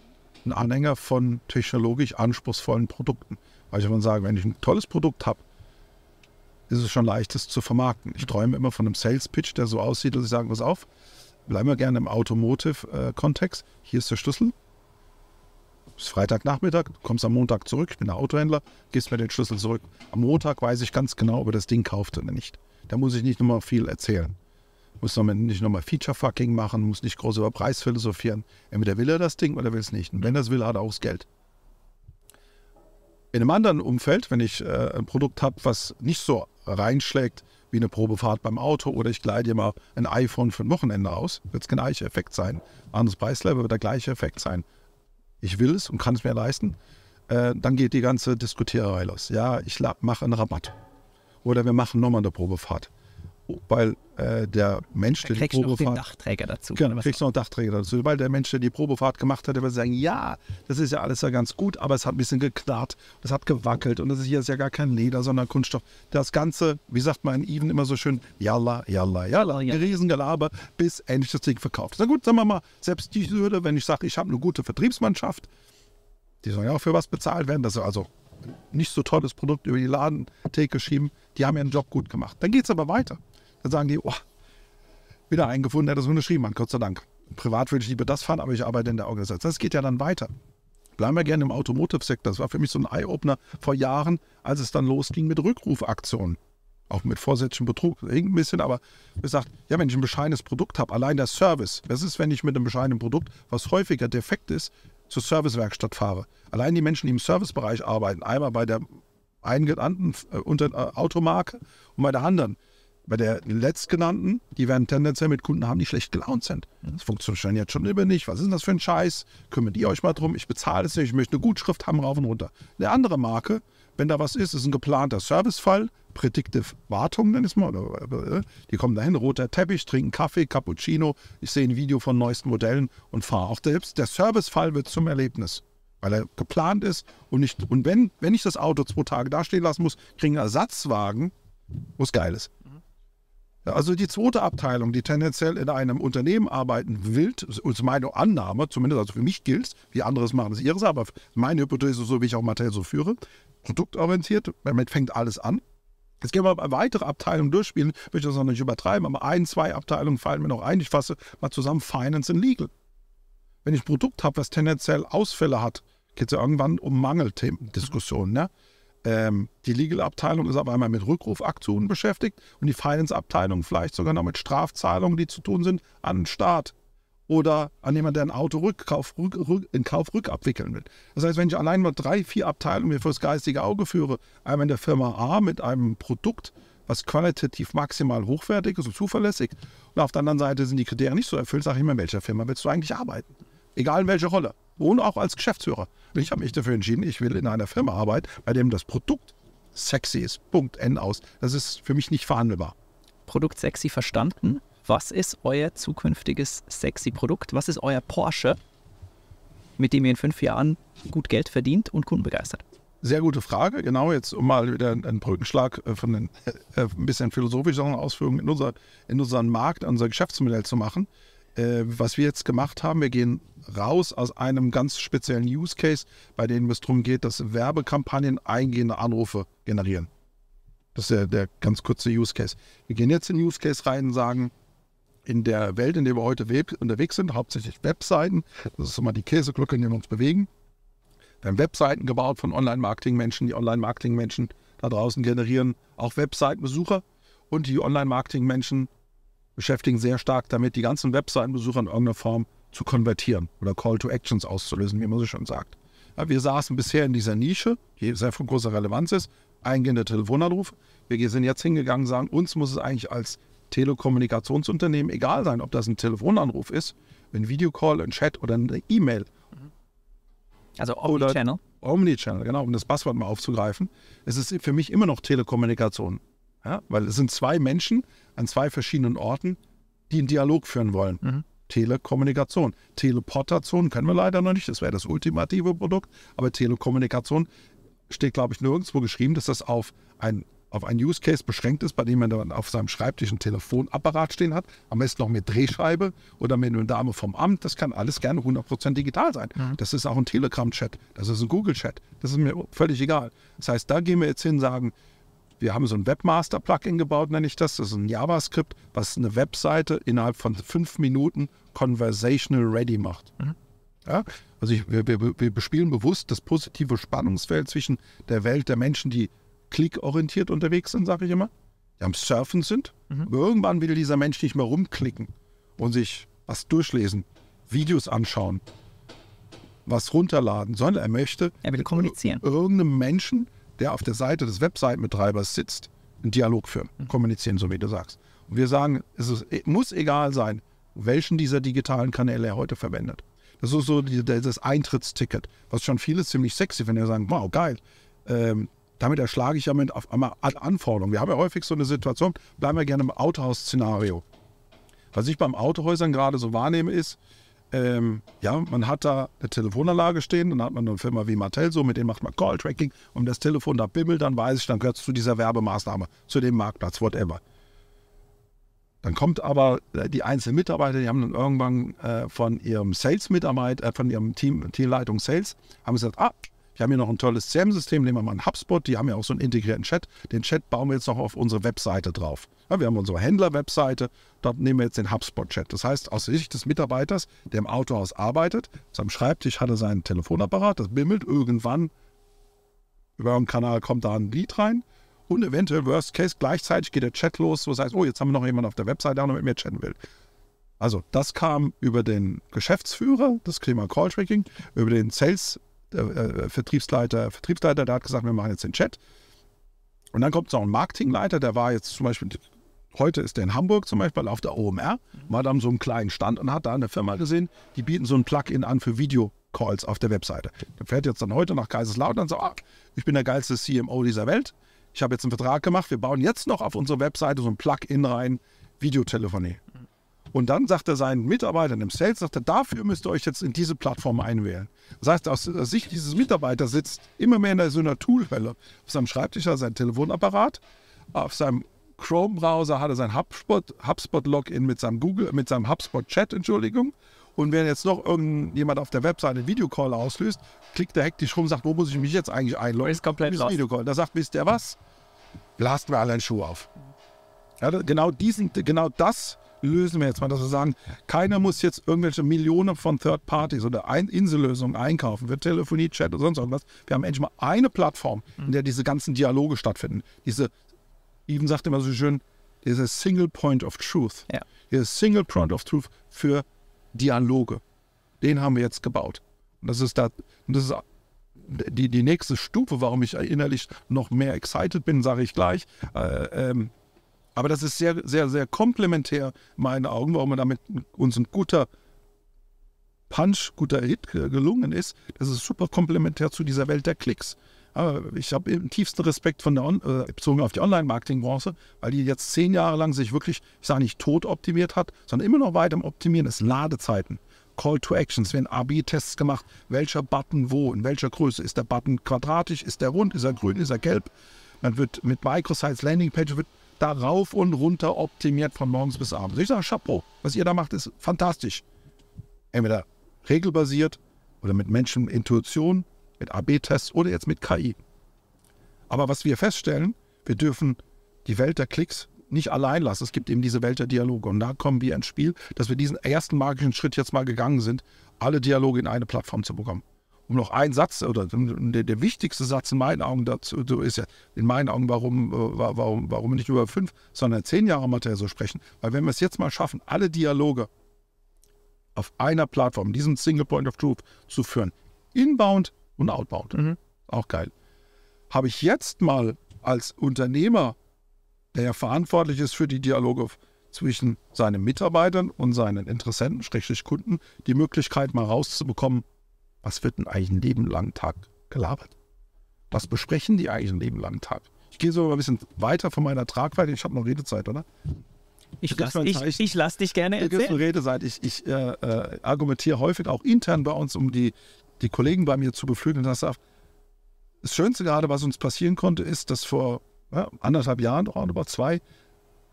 Speaker 1: ein Anhänger von technologisch anspruchsvollen Produkten. Weil also ich immer sage, wenn ich ein tolles Produkt habe, ist es schon leicht, es zu vermarkten. Ich träume immer von einem Sales-Pitch, der so aussieht, dass ich sage, pass auf, bleiben wir gerne im Automotive-Kontext. Äh, Hier ist der Schlüssel. Es ist Freitagnachmittag, du kommst am Montag zurück, ich bin der Autohändler, gibst mir den Schlüssel zurück. Am Montag weiß ich ganz genau, ob er das Ding kauft oder nicht. Da muss ich nicht nochmal viel erzählen. Muss noch nicht nochmal Feature-Fucking machen, muss nicht groß über Preis philosophieren. Entweder will er das Ding oder will es nicht. Und wenn er es will, hat er auch das Geld. In einem anderen Umfeld, wenn ich äh, ein Produkt habe, was nicht so reinschlägt wie eine Probefahrt beim Auto oder ich gleite mal ein iPhone für ein Wochenende aus, wird es gleiche Effekt sein. Anderes Preislevel wird der gleiche Effekt sein. Ich will es und kann es mir leisten. Äh, dann geht die ganze Diskutiererei los. Ja, ich mache einen Rabatt. Oder wir machen nochmal eine Probefahrt weil äh, der Mensch, der die Probefahrt. Noch den Dachträger dazu. Genau, kriegst du noch einen Dachträger dazu. Weil der Mensch, der die Probefahrt gemacht hat, der wird sagen: Ja, das ist ja alles ja ganz gut, aber es hat ein bisschen geknarrt, es hat gewackelt und das ist hier ist ja gar kein Leder, sondern Kunststoff. Das Ganze, wie sagt man in Even immer so schön, Yalla, yalla, yalla. ja. Riesengelaber, bis endlich das Ding verkauft. Na gut, sagen wir mal, selbst die Hürde, wenn ich sage, ich habe eine gute Vertriebsmannschaft, die soll ja auch für was bezahlt werden, dass sie also nicht so tolles Produkt über die Ladentheke schieben, die haben ihren Job gut gemacht. Dann geht es aber weiter. Dann sagen die, oh, wieder einen gefunden, der das unterschrieben hat, Gott sei Dank. Privat würde ich lieber das fahren, aber ich arbeite in der Organisation. Das geht ja dann weiter. Bleiben wir gerne im Automotive-Sektor. Das war für mich so ein Eye-Opener vor Jahren, als es dann losging mit Rückrufaktionen. Auch mit vorsätzlichem Betrug, irgend ein bisschen, aber gesagt, ja, wenn ich ein bescheidenes Produkt habe, allein der Service, was ist, wenn ich mit einem bescheidenen Produkt, was häufiger defekt ist, zur Servicewerkstatt fahre. Allein die Menschen, die im Servicebereich arbeiten, einmal bei der einen äh, äh, Automarke und bei der anderen, bei der letztgenannten, die werden tendenziell mit Kunden haben, die schlecht gelaunt sind. Mhm. Das funktioniert jetzt schon immer nicht. Was ist denn das für ein Scheiß? Kümmert ihr euch mal drum? Ich bezahle es nicht. Ich möchte eine Gutschrift haben, rauf und runter. Eine andere Marke, wenn da was ist, ist ein geplanter Servicefall, Predictive Wartung, dann ist man, die kommen dahin, roter Teppich, trinken Kaffee, Cappuccino, ich sehe ein Video von neuesten Modellen und fahre auch selbst. Der Servicefall wird zum Erlebnis, weil er geplant ist und nicht, und wenn, wenn ich das Auto zwei Tage dastehen lassen muss, kriege ich einen Ersatzwagen, was geil ist. Also die zweite Abteilung, die tendenziell in einem Unternehmen arbeiten will, ist meine Annahme, zumindest also für mich gilt, es, wie anderes machen es ihres, aber meine Hypothese, so wie ich auch Mattel so führe, produktorientiert, damit fängt alles an. Jetzt gehen wir mal weitere Abteilungen durchspielen, ich möchte das noch nicht übertreiben, aber ein, zwei Abteilungen fallen mir noch ein. Ich fasse mal zusammen Finance and Legal. Wenn ich ein Produkt habe, was tendenziell Ausfälle hat, geht es ja irgendwann um Mangeldiskussionen. Ne? Ähm, die Legal-Abteilung ist auf einmal mit Rückrufaktionen beschäftigt und die Finance-Abteilung vielleicht sogar noch mit Strafzahlungen, die zu tun sind, an den Staat oder an jemanden, der ein Auto rückkauf, rück, rück, in Kauf rückabwickeln will. Das heißt, wenn ich allein mal drei, vier Abteilungen mir fürs geistige Auge führe, einmal in der Firma A mit einem Produkt, was qualitativ maximal hochwertig ist und zuverlässig, und auf der anderen Seite sind die Kriterien nicht so erfüllt, sage ich mir, in welcher Firma willst du eigentlich arbeiten? Egal in welcher Rolle und auch als Geschäftsführer. Ich habe mich dafür entschieden, ich will in einer Firma arbeiten, bei dem das Produkt
Speaker 2: sexy ist. Punkt, N aus. Das ist für mich nicht verhandelbar. Produkt sexy verstanden. Was ist euer zukünftiges sexy Produkt? Was ist euer Porsche, mit dem ihr in fünf Jahren gut Geld verdient und Kunden begeistert? Sehr gute Frage. Genau, jetzt um mal wieder
Speaker 1: einen Brückenschlag äh, von den äh, ein bisschen philosophischeren Ausführungen in, unser, in unseren Markt, unser Geschäftsmodell zu machen. Äh, was wir jetzt gemacht haben, wir gehen raus aus einem ganz speziellen Use Case, bei dem es darum geht, dass Werbekampagnen eingehende Anrufe generieren. Das ist der, der ganz kurze Use Case. Wir gehen jetzt in den Use Case rein und sagen, in der Welt, in der wir heute unterwegs sind, hauptsächlich Webseiten, das ist immer die Käseglocke, in der wir uns bewegen, werden Webseiten gebaut von Online-Marketing-Menschen, die Online-Marketing-Menschen da draußen generieren auch Webseitenbesucher und die Online-Marketing-Menschen beschäftigen sehr stark damit, die ganzen Webseitenbesucher in irgendeiner Form zu konvertieren oder Call to Actions auszulösen, wie man so schon sagt. Ja, wir saßen bisher in dieser Nische, die sehr von großer Relevanz ist, eingehender Telefonanruf. Wir sind jetzt hingegangen und sagen, uns muss es eigentlich als Telekommunikationsunternehmen egal sein, ob das ein Telefonanruf ist, ein Videocall, ein Chat oder eine E-Mail. Mhm. Also Omnichannel. Omnichannel, genau, um das Passwort mal aufzugreifen. Es ist für mich immer noch Telekommunikation. Ja? Weil es sind zwei Menschen an zwei verschiedenen Orten, die einen Dialog führen wollen. Mhm. Telekommunikation. Teleportation können wir leider noch nicht, das wäre das ultimative Produkt, aber Telekommunikation steht, glaube ich, nirgendwo geschrieben, dass das auf ein auf einen Use Case beschränkt ist, bei dem man dann auf seinem Schreibtisch einen Telefonapparat stehen hat, am besten noch mit Drehscheibe oder mit einer Dame vom Amt, das kann alles gerne 100% digital sein. Mhm. Das ist auch ein Telegram-Chat, das ist ein Google-Chat, das ist mir völlig egal. Das heißt, da gehen wir jetzt hin und sagen, wir haben so ein Webmaster-Plugin gebaut, nenne ich das. Das ist ein JavaScript, was eine Webseite innerhalb von fünf Minuten conversational ready macht. Mhm. Ja? Also ich, wir, wir, wir bespielen bewusst das positive Spannungsfeld zwischen der Welt der Menschen, die klickorientiert unterwegs sind, sage ich immer, die am Surfen sind. Mhm. Irgendwann will dieser Mensch nicht mehr rumklicken und sich was durchlesen, Videos anschauen, was runterladen, sondern er möchte er will kommunizieren. irgendeinem Menschen der auf der Seite des Webseitenbetreibers sitzt, einen Dialog führen, mhm. kommunizieren, so wie du sagst. Und wir sagen, es ist, e, muss egal sein, welchen dieser digitalen Kanäle er heute verwendet. Das ist so das Eintrittsticket, was schon viele ziemlich sexy, wenn wir sagen, wow, geil. Ähm, damit erschlage ich ja mit auf einmal Anforderungen. Wir haben ja häufig so eine Situation, bleiben wir gerne im Autohaus-Szenario. Was ich beim Autohäusern gerade so wahrnehme, ist, ähm, ja, man hat da eine Telefonanlage stehen, dann hat man eine Firma wie Martelso, mit denen macht man Call-Tracking und das Telefon da bimmelt, dann weiß ich, dann gehört es zu dieser Werbemaßnahme, zu dem Marktplatz, whatever. Dann kommt aber äh, die einzelnen Mitarbeiter, die haben dann irgendwann äh, von ihrem Sales-Mitarbeiter, äh, von ihrem Team, Teamleitung Sales, haben gesagt, ah, wir haben hier noch ein tolles CM-System, nehmen wir mal einen HubSpot, die haben ja auch so einen integrierten Chat. Den Chat bauen wir jetzt noch auf unsere Webseite drauf. Ja, wir haben unsere Händler-Webseite, dort nehmen wir jetzt den HubSpot-Chat. Das heißt, aus der Sicht des Mitarbeiters, der im Autohaus arbeitet, am Schreibtisch hat er seinen Telefonapparat, das bimmelt irgendwann, über einen Kanal kommt da ein Lied rein und eventuell, worst case, gleichzeitig geht der Chat los, wo es heißt, oh, jetzt haben wir noch jemanden auf der Webseite, der noch mit mir chatten will. Also, das kam über den Geschäftsführer, das Klima Call Tracking, über den Sales äh, Vertriebsleiter, Vertriebsleiter, der hat gesagt, wir machen jetzt den Chat. Und dann kommt noch ein Marketingleiter, der war jetzt zum Beispiel, heute ist er in Hamburg zum Beispiel auf der OMR, mhm. war dann so einen kleinen Stand und hat da eine Firma gesehen, die bieten so ein Plugin an für Videocalls auf der Webseite. Der fährt jetzt dann heute nach Kaiserslautern und sagt, ah, ich bin der geilste CMO dieser Welt, ich habe jetzt einen Vertrag gemacht, wir bauen jetzt noch auf unsere Webseite so ein Plugin rein, Videotelefonie. Und dann sagt er seinen Mitarbeitern im Sales, sagt er, dafür müsst ihr euch jetzt in diese Plattform einwählen. Das heißt, aus der Sicht dieses Mitarbeiters sitzt immer mehr in so einer Toolhölle. Auf seinem Schreibtisch hat er sein Telefonapparat, auf seinem Chrome-Browser hat er sein HubSpot-Login mit seinem seinem HubSpot-Chat, Entschuldigung. Und wenn jetzt noch irgendjemand auf der Webseite einen Videocall auslöst, klickt er hektisch rum und sagt, wo muss ich mich jetzt eigentlich einloggen? Ist komplett lost. Videocall. Da sagt, wisst ihr was? Blast mir alle einen Schuh auf. Ja, genau, diesen, genau das lösen wir jetzt mal, dass wir sagen, keiner muss jetzt irgendwelche Millionen von Third Parties oder ein Insellösungen einkaufen für Telefonie, Chat oder sonst irgendwas. Wir haben endlich mal eine Plattform, mhm. in der diese ganzen Dialoge stattfinden. Diese, Even sagt immer so schön, dieser Single Point of Truth. Ja. Dieser Single Point of Truth für Dialoge. Den haben wir jetzt gebaut. Und das ist da, das ist die, die nächste Stufe, warum ich innerlich noch mehr excited bin, sage ich gleich. Äh, ähm, aber das ist sehr, sehr, sehr komplementär in meinen Augen, warum wir damit uns ein guter Punch, guter Hit gelungen ist. Das ist super komplementär zu dieser Welt der Klicks. Aber ich habe den tiefsten Respekt von der On äh, bezogen auf die Online-Marketing-Branche, weil die jetzt zehn Jahre lang sich wirklich, ich sage nicht tot optimiert hat, sondern immer noch weiter im Optimieren ist Ladezeiten. Call to Actions, werden AB-Tests gemacht, welcher Button wo, in welcher Größe. Ist der Button quadratisch, ist der rund, ist er grün, ist er gelb? Dann wird mit Microsites Landingpage wird darauf und runter optimiert von morgens bis abends. Ich sage Chapeau, was ihr da macht, ist fantastisch. Entweder regelbasiert oder mit Menschenintuition, mit AB-Tests oder jetzt mit KI. Aber was wir feststellen, wir dürfen die Welt der Klicks nicht allein lassen. Es gibt eben diese Welt der Dialoge. Und da kommen wir ins Spiel, dass wir diesen ersten magischen Schritt jetzt mal gegangen sind, alle Dialoge in eine Plattform zu bekommen um noch einen Satz oder der, der, wichtigste Satz in meinen Augen dazu ist ja in meinen Augen, warum, äh, warum, warum nicht über fünf, sondern zehn Jahre Material so sprechen. Weil wenn wir es jetzt mal schaffen, alle Dialoge auf einer Plattform, diesem Single Point of Truth zu führen, inbound und outbound, mhm. auch geil, habe ich jetzt mal als Unternehmer, der ja verantwortlich ist für die Dialoge zwischen seinen Mitarbeitern und seinen Interessenten, Kunden, die Möglichkeit mal rauszubekommen, was wird denn eigentlich ein Leben lang Tag gelabert? Was besprechen die eigentlich ein Leben lang Tag? Ich gehe so ein bisschen weiter von meiner Tragweite. Ich habe noch Redezeit, oder?
Speaker 2: Ich lasse ich, ich, ich lass dich gerne erzählen.
Speaker 1: Rede seit ich, ich äh, äh, argumentiere häufig auch intern bei uns, um die, die Kollegen bei mir zu beflügeln. Das, das Schönste gerade, was uns passieren konnte, ist, dass vor ja, anderthalb Jahren, roundabout zwei,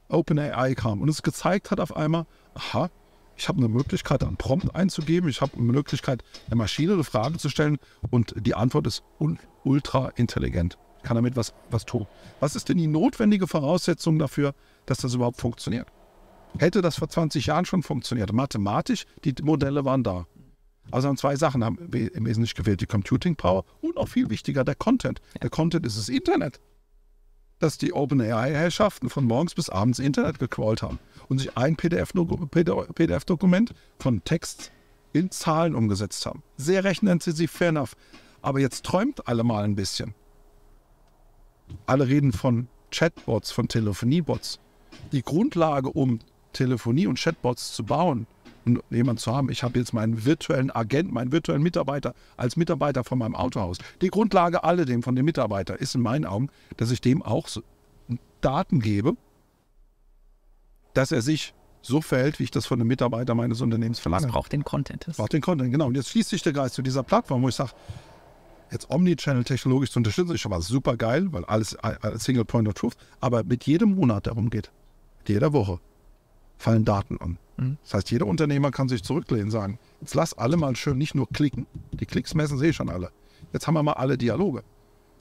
Speaker 1: OpenAI kam und es gezeigt hat auf einmal, aha, ich habe eine Möglichkeit, einen Prompt einzugeben. Ich habe eine Möglichkeit, der Maschine eine Frage zu stellen. Und die Antwort ist ultra intelligent. Ich kann damit was, was tun. Was ist denn die notwendige Voraussetzung dafür, dass das überhaupt funktioniert? Hätte das vor 20 Jahren schon funktioniert? Mathematisch, die Modelle waren da. Also haben zwei Sachen haben im Wesentlichen gefehlt. Die Computing Power und auch viel wichtiger der Content. Der Content ist das Internet dass die OpenAI-Herrschaften von morgens bis abends Internet gecrawlt haben und sich ein PDF-Dokument von Text in Zahlen umgesetzt haben. Sehr rechnerintensiv, fair enough. Aber jetzt träumt alle mal ein bisschen. Alle reden von Chatbots, von Telefoniebots. Die Grundlage, um Telefonie und Chatbots zu bauen, um jemanden zu haben. Ich habe jetzt meinen virtuellen Agent, meinen virtuellen Mitarbeiter als Mitarbeiter von meinem Autohaus. Die Grundlage alledem von dem Mitarbeiter ist in meinen Augen, dass ich dem auch Daten gebe, dass er sich so verhält, wie ich das von einem Mitarbeiter meines Unternehmens verlange. Es braucht den Content. Es braucht den Content, genau. Und jetzt schließt sich der Geist zu dieser Plattform, wo ich sage, jetzt Omnichannel technologisch zu unterstützen, ist schon mal super geil, weil alles Single Point of Truth, aber mit jedem Monat darum geht, mit jeder Woche, fallen Daten an. Hm? Das heißt, jeder Unternehmer kann sich zurücklehnen und sagen, jetzt lass alle mal schön nicht nur klicken, die Klicks messen sehe ich eh schon alle. Jetzt haben wir mal alle Dialoge.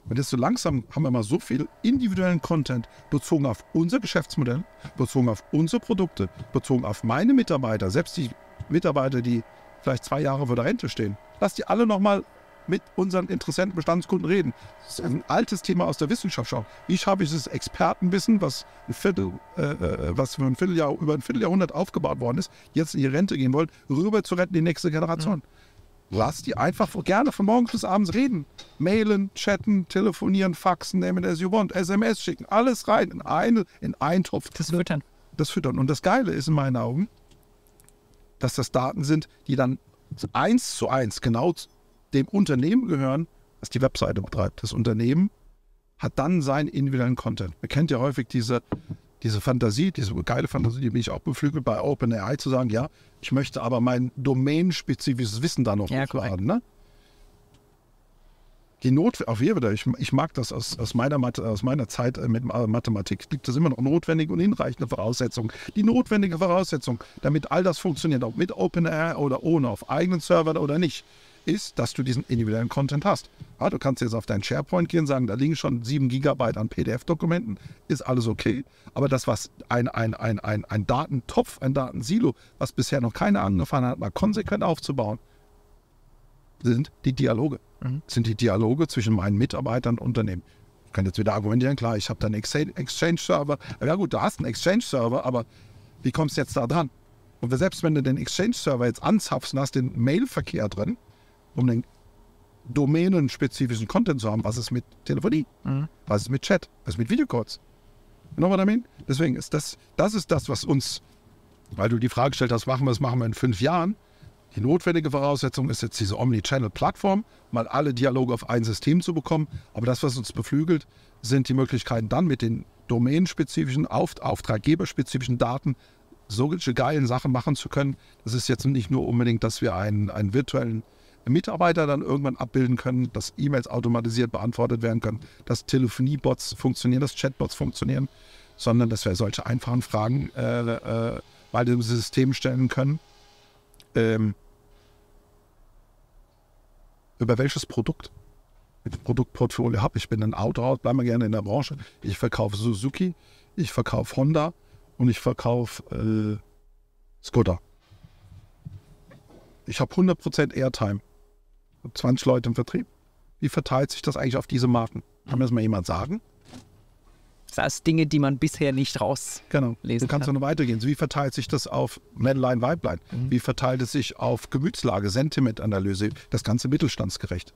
Speaker 1: Und jetzt so langsam haben wir mal so viel individuellen Content bezogen auf unser Geschäftsmodell, bezogen auf unsere Produkte, bezogen auf meine Mitarbeiter, selbst die Mitarbeiter, die vielleicht zwei Jahre vor der Rente stehen. Lass die alle nochmal mit unseren interessanten Bestandskunden reden. Das ist ein altes Thema aus der Wissenschaft. Schauen. Wie schaffe ich das Expertenwissen, was, ein Viertel, äh, äh, äh was ein Vierteljahr, über ein Vierteljahrhundert aufgebaut worden ist, jetzt in die Rente gehen wollt, rüber zu retten, die nächste Generation. Mhm. Lass die einfach gerne von morgens bis abends reden. Mailen, chatten, telefonieren, faxen, nehmen as you want, SMS schicken, alles rein in, eine, in einen Topf. Das Füttern. Das Füttern. Und das Geile ist in meinen Augen, dass das Daten sind, die dann eins zu eins genau dem Unternehmen gehören, das die Webseite betreibt. Das Unternehmen hat dann seinen individuellen Content. Man kennt ja häufig diese, diese Fantasie, diese geile Fantasie, die bin ich auch beflügelt bei OpenAI zu sagen, ja, ich möchte aber mein domainspezifisches Wissen da noch ja, haben. Ne? Die Not, auch hier wieder, ich, ich mag das aus, aus, meiner aus, meiner, Zeit äh, mit äh, Mathematik, gibt es immer noch notwendige und hinreichende Voraussetzungen. Die notwendige Voraussetzung, damit all das funktioniert, ob mit OpenAI oder ohne, auf eigenen Servern oder nicht, ist, dass du diesen individuellen Content hast. Ja, du kannst jetzt auf deinen SharePoint gehen und sagen, da liegen schon 7 Gigabyte an PDF-Dokumenten, ist alles okay. Aber das, was ein, ein, ein, ein, ein Datentopf, ein Datensilo, was bisher noch keiner angefangen hat, mal konsequent aufzubauen, sind die Dialoge. Mhm. Sind die Dialoge zwischen meinen Mitarbeitern und Unternehmen. Ich kann jetzt wieder argumentieren, klar, ich habe da einen Exchange-Server. Ja gut, du hast einen Exchange-Server, aber wie kommst du jetzt da dran? Und selbst wenn du den Exchange-Server jetzt anzapfst und hast den Mail-Verkehr drin, um den domänenspezifischen Content zu haben. Was ist mit Telefonie? Mhm. Was ist mit Chat? Was ist mit Videocalls? Genau, was ich meine? Deswegen ist das, das ist das, was uns, weil du die Frage gestellt hast, machen wir es, machen wir in fünf Jahren. Die notwendige Voraussetzung ist jetzt diese Omni-Channel-Plattform, mal alle Dialoge auf ein System zu bekommen. Aber das, was uns beflügelt, sind die Möglichkeiten dann mit den domänenspezifischen, auf, auftraggeberspezifischen Daten solche geilen Sachen machen zu können. Das ist jetzt nicht nur unbedingt, dass wir einen, einen virtuellen Mitarbeiter dann irgendwann abbilden können, dass E-Mails automatisiert beantwortet werden können, dass Telefoniebots funktionieren, dass Chatbots funktionieren, sondern dass wir solche einfachen Fragen äh, äh, bei dem System stellen können. Ähm, über welches Produkt? Mit Produktportfolio habe ich. bin ein Autohaus, bleiben wir gerne in der Branche. Ich verkaufe Suzuki, ich verkaufe Honda und ich verkaufe äh, Skoda. Ich habe 100% Airtime. 20 Leute im Vertrieb. Wie verteilt sich das eigentlich auf diese Marken? Kann mir das mal jemand sagen? Das sind Dinge, die man bisher nicht rauslesen genau. kann. genau. kann. Du kannst ja noch weitergehen. wie verteilt sich das auf Männlein, Weiblein? Mhm. Wie verteilt es sich auf Gemütslage, Sentimentanalyse, das Ganze mittelstandsgerecht?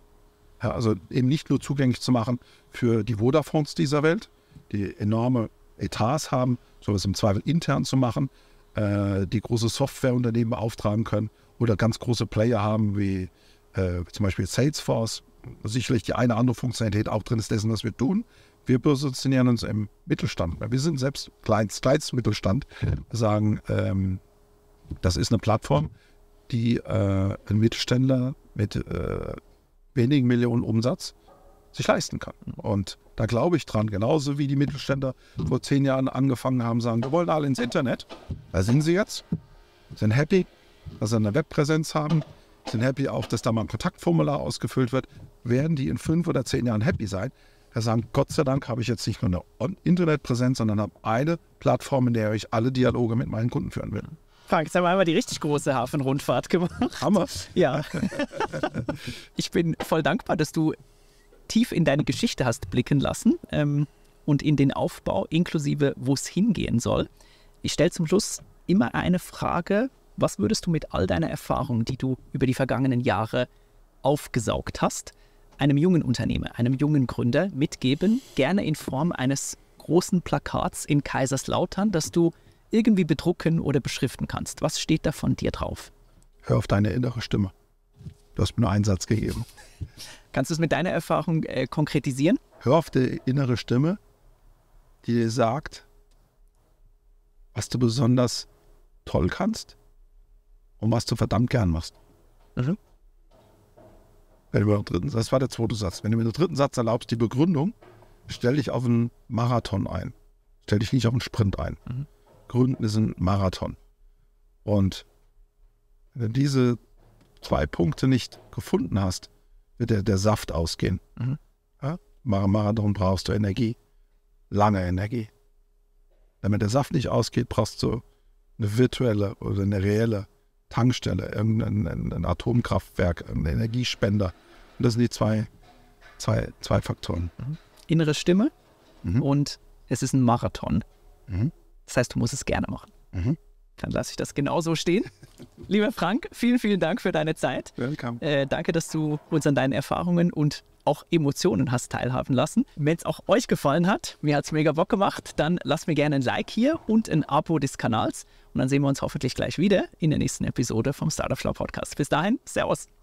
Speaker 1: Ja, also eben nicht nur zugänglich zu machen für die Vodafones dieser Welt, die enorme Etats haben, sowas im Zweifel intern zu machen, äh, die große Softwareunternehmen beauftragen können oder ganz große Player haben wie äh, zum Beispiel Salesforce, sicherlich die eine oder andere Funktionalität auch drin ist dessen, was wir tun. Wir positionieren uns im Mittelstand. Wir sind selbst kleinst, kleinst Mittelstand. Wir sagen, ähm, das ist eine Plattform, die äh, ein Mittelständler mit äh, wenigen Millionen Umsatz sich leisten kann. Und da glaube ich dran, genauso wie die Mittelständler vor zehn Jahren angefangen haben, sagen, wir wollen alle ins Internet. Da sind sie jetzt, sind happy, dass sie eine Webpräsenz haben, sind happy auch, dass da mal ein Kontaktformular ausgefüllt wird, werden die in fünf oder zehn Jahren happy sein. Da sagen, Gott sei Dank habe ich jetzt nicht nur eine Internetpräsenz, sondern habe eine Plattform, in der ich alle Dialoge mit meinen Kunden führen will.
Speaker 2: Frank, jetzt haben wir einmal die richtig große Hafenrundfahrt gemacht. Hammer. Ja. ich bin voll dankbar, dass du tief in deine Geschichte hast blicken lassen ähm, und in den Aufbau inklusive, wo es hingehen soll. Ich stelle zum Schluss immer eine Frage, was würdest du mit all deiner Erfahrung, die du über die vergangenen Jahre aufgesaugt hast, einem jungen Unternehmer, einem jungen Gründer mitgeben, gerne in Form eines großen Plakats in Kaiserslautern, das du irgendwie bedrucken oder beschriften kannst? Was steht da von dir drauf?
Speaker 1: Hör auf deine innere Stimme. Du hast mir nur einen Satz gegeben.
Speaker 2: Kannst du es mit deiner Erfahrung äh, konkretisieren? Hör auf die innere Stimme, die dir sagt,
Speaker 1: was du besonders toll kannst und was du verdammt gern machst. Mhm. Wenn du dritten, das war der zweite Satz. Wenn du mir den dritten Satz erlaubst, die Begründung, stell dich auf einen Marathon ein. Stell dich nicht auf einen Sprint ein. Mhm. Gründen ist ein Marathon. Und wenn du diese zwei Punkte nicht gefunden hast, wird der, der Saft ausgehen. Mhm. Ja? Marathon brauchst du Energie, lange Energie. Damit der Saft nicht ausgeht, brauchst du eine virtuelle oder eine reelle Tankstelle, irgendein Atomkraftwerk, irgendein Energiespender.
Speaker 2: Und das sind die zwei, zwei, zwei Faktoren. Mhm. Innere Stimme mhm. und es ist ein Marathon. Mhm. Das heißt, du musst es gerne machen. Mhm. Dann lasse ich das genauso stehen. Lieber Frank, vielen, vielen Dank für deine Zeit. Welcome. Äh, danke, dass du uns an deinen Erfahrungen und auch Emotionen hast teilhaben lassen. Wenn es auch euch gefallen hat, mir hat es mega Bock gemacht, dann lasst mir gerne ein Like hier und ein Abo des Kanals. Und dann sehen wir uns hoffentlich gleich wieder in der nächsten Episode vom Startup Flow Podcast. Bis dahin, Servus.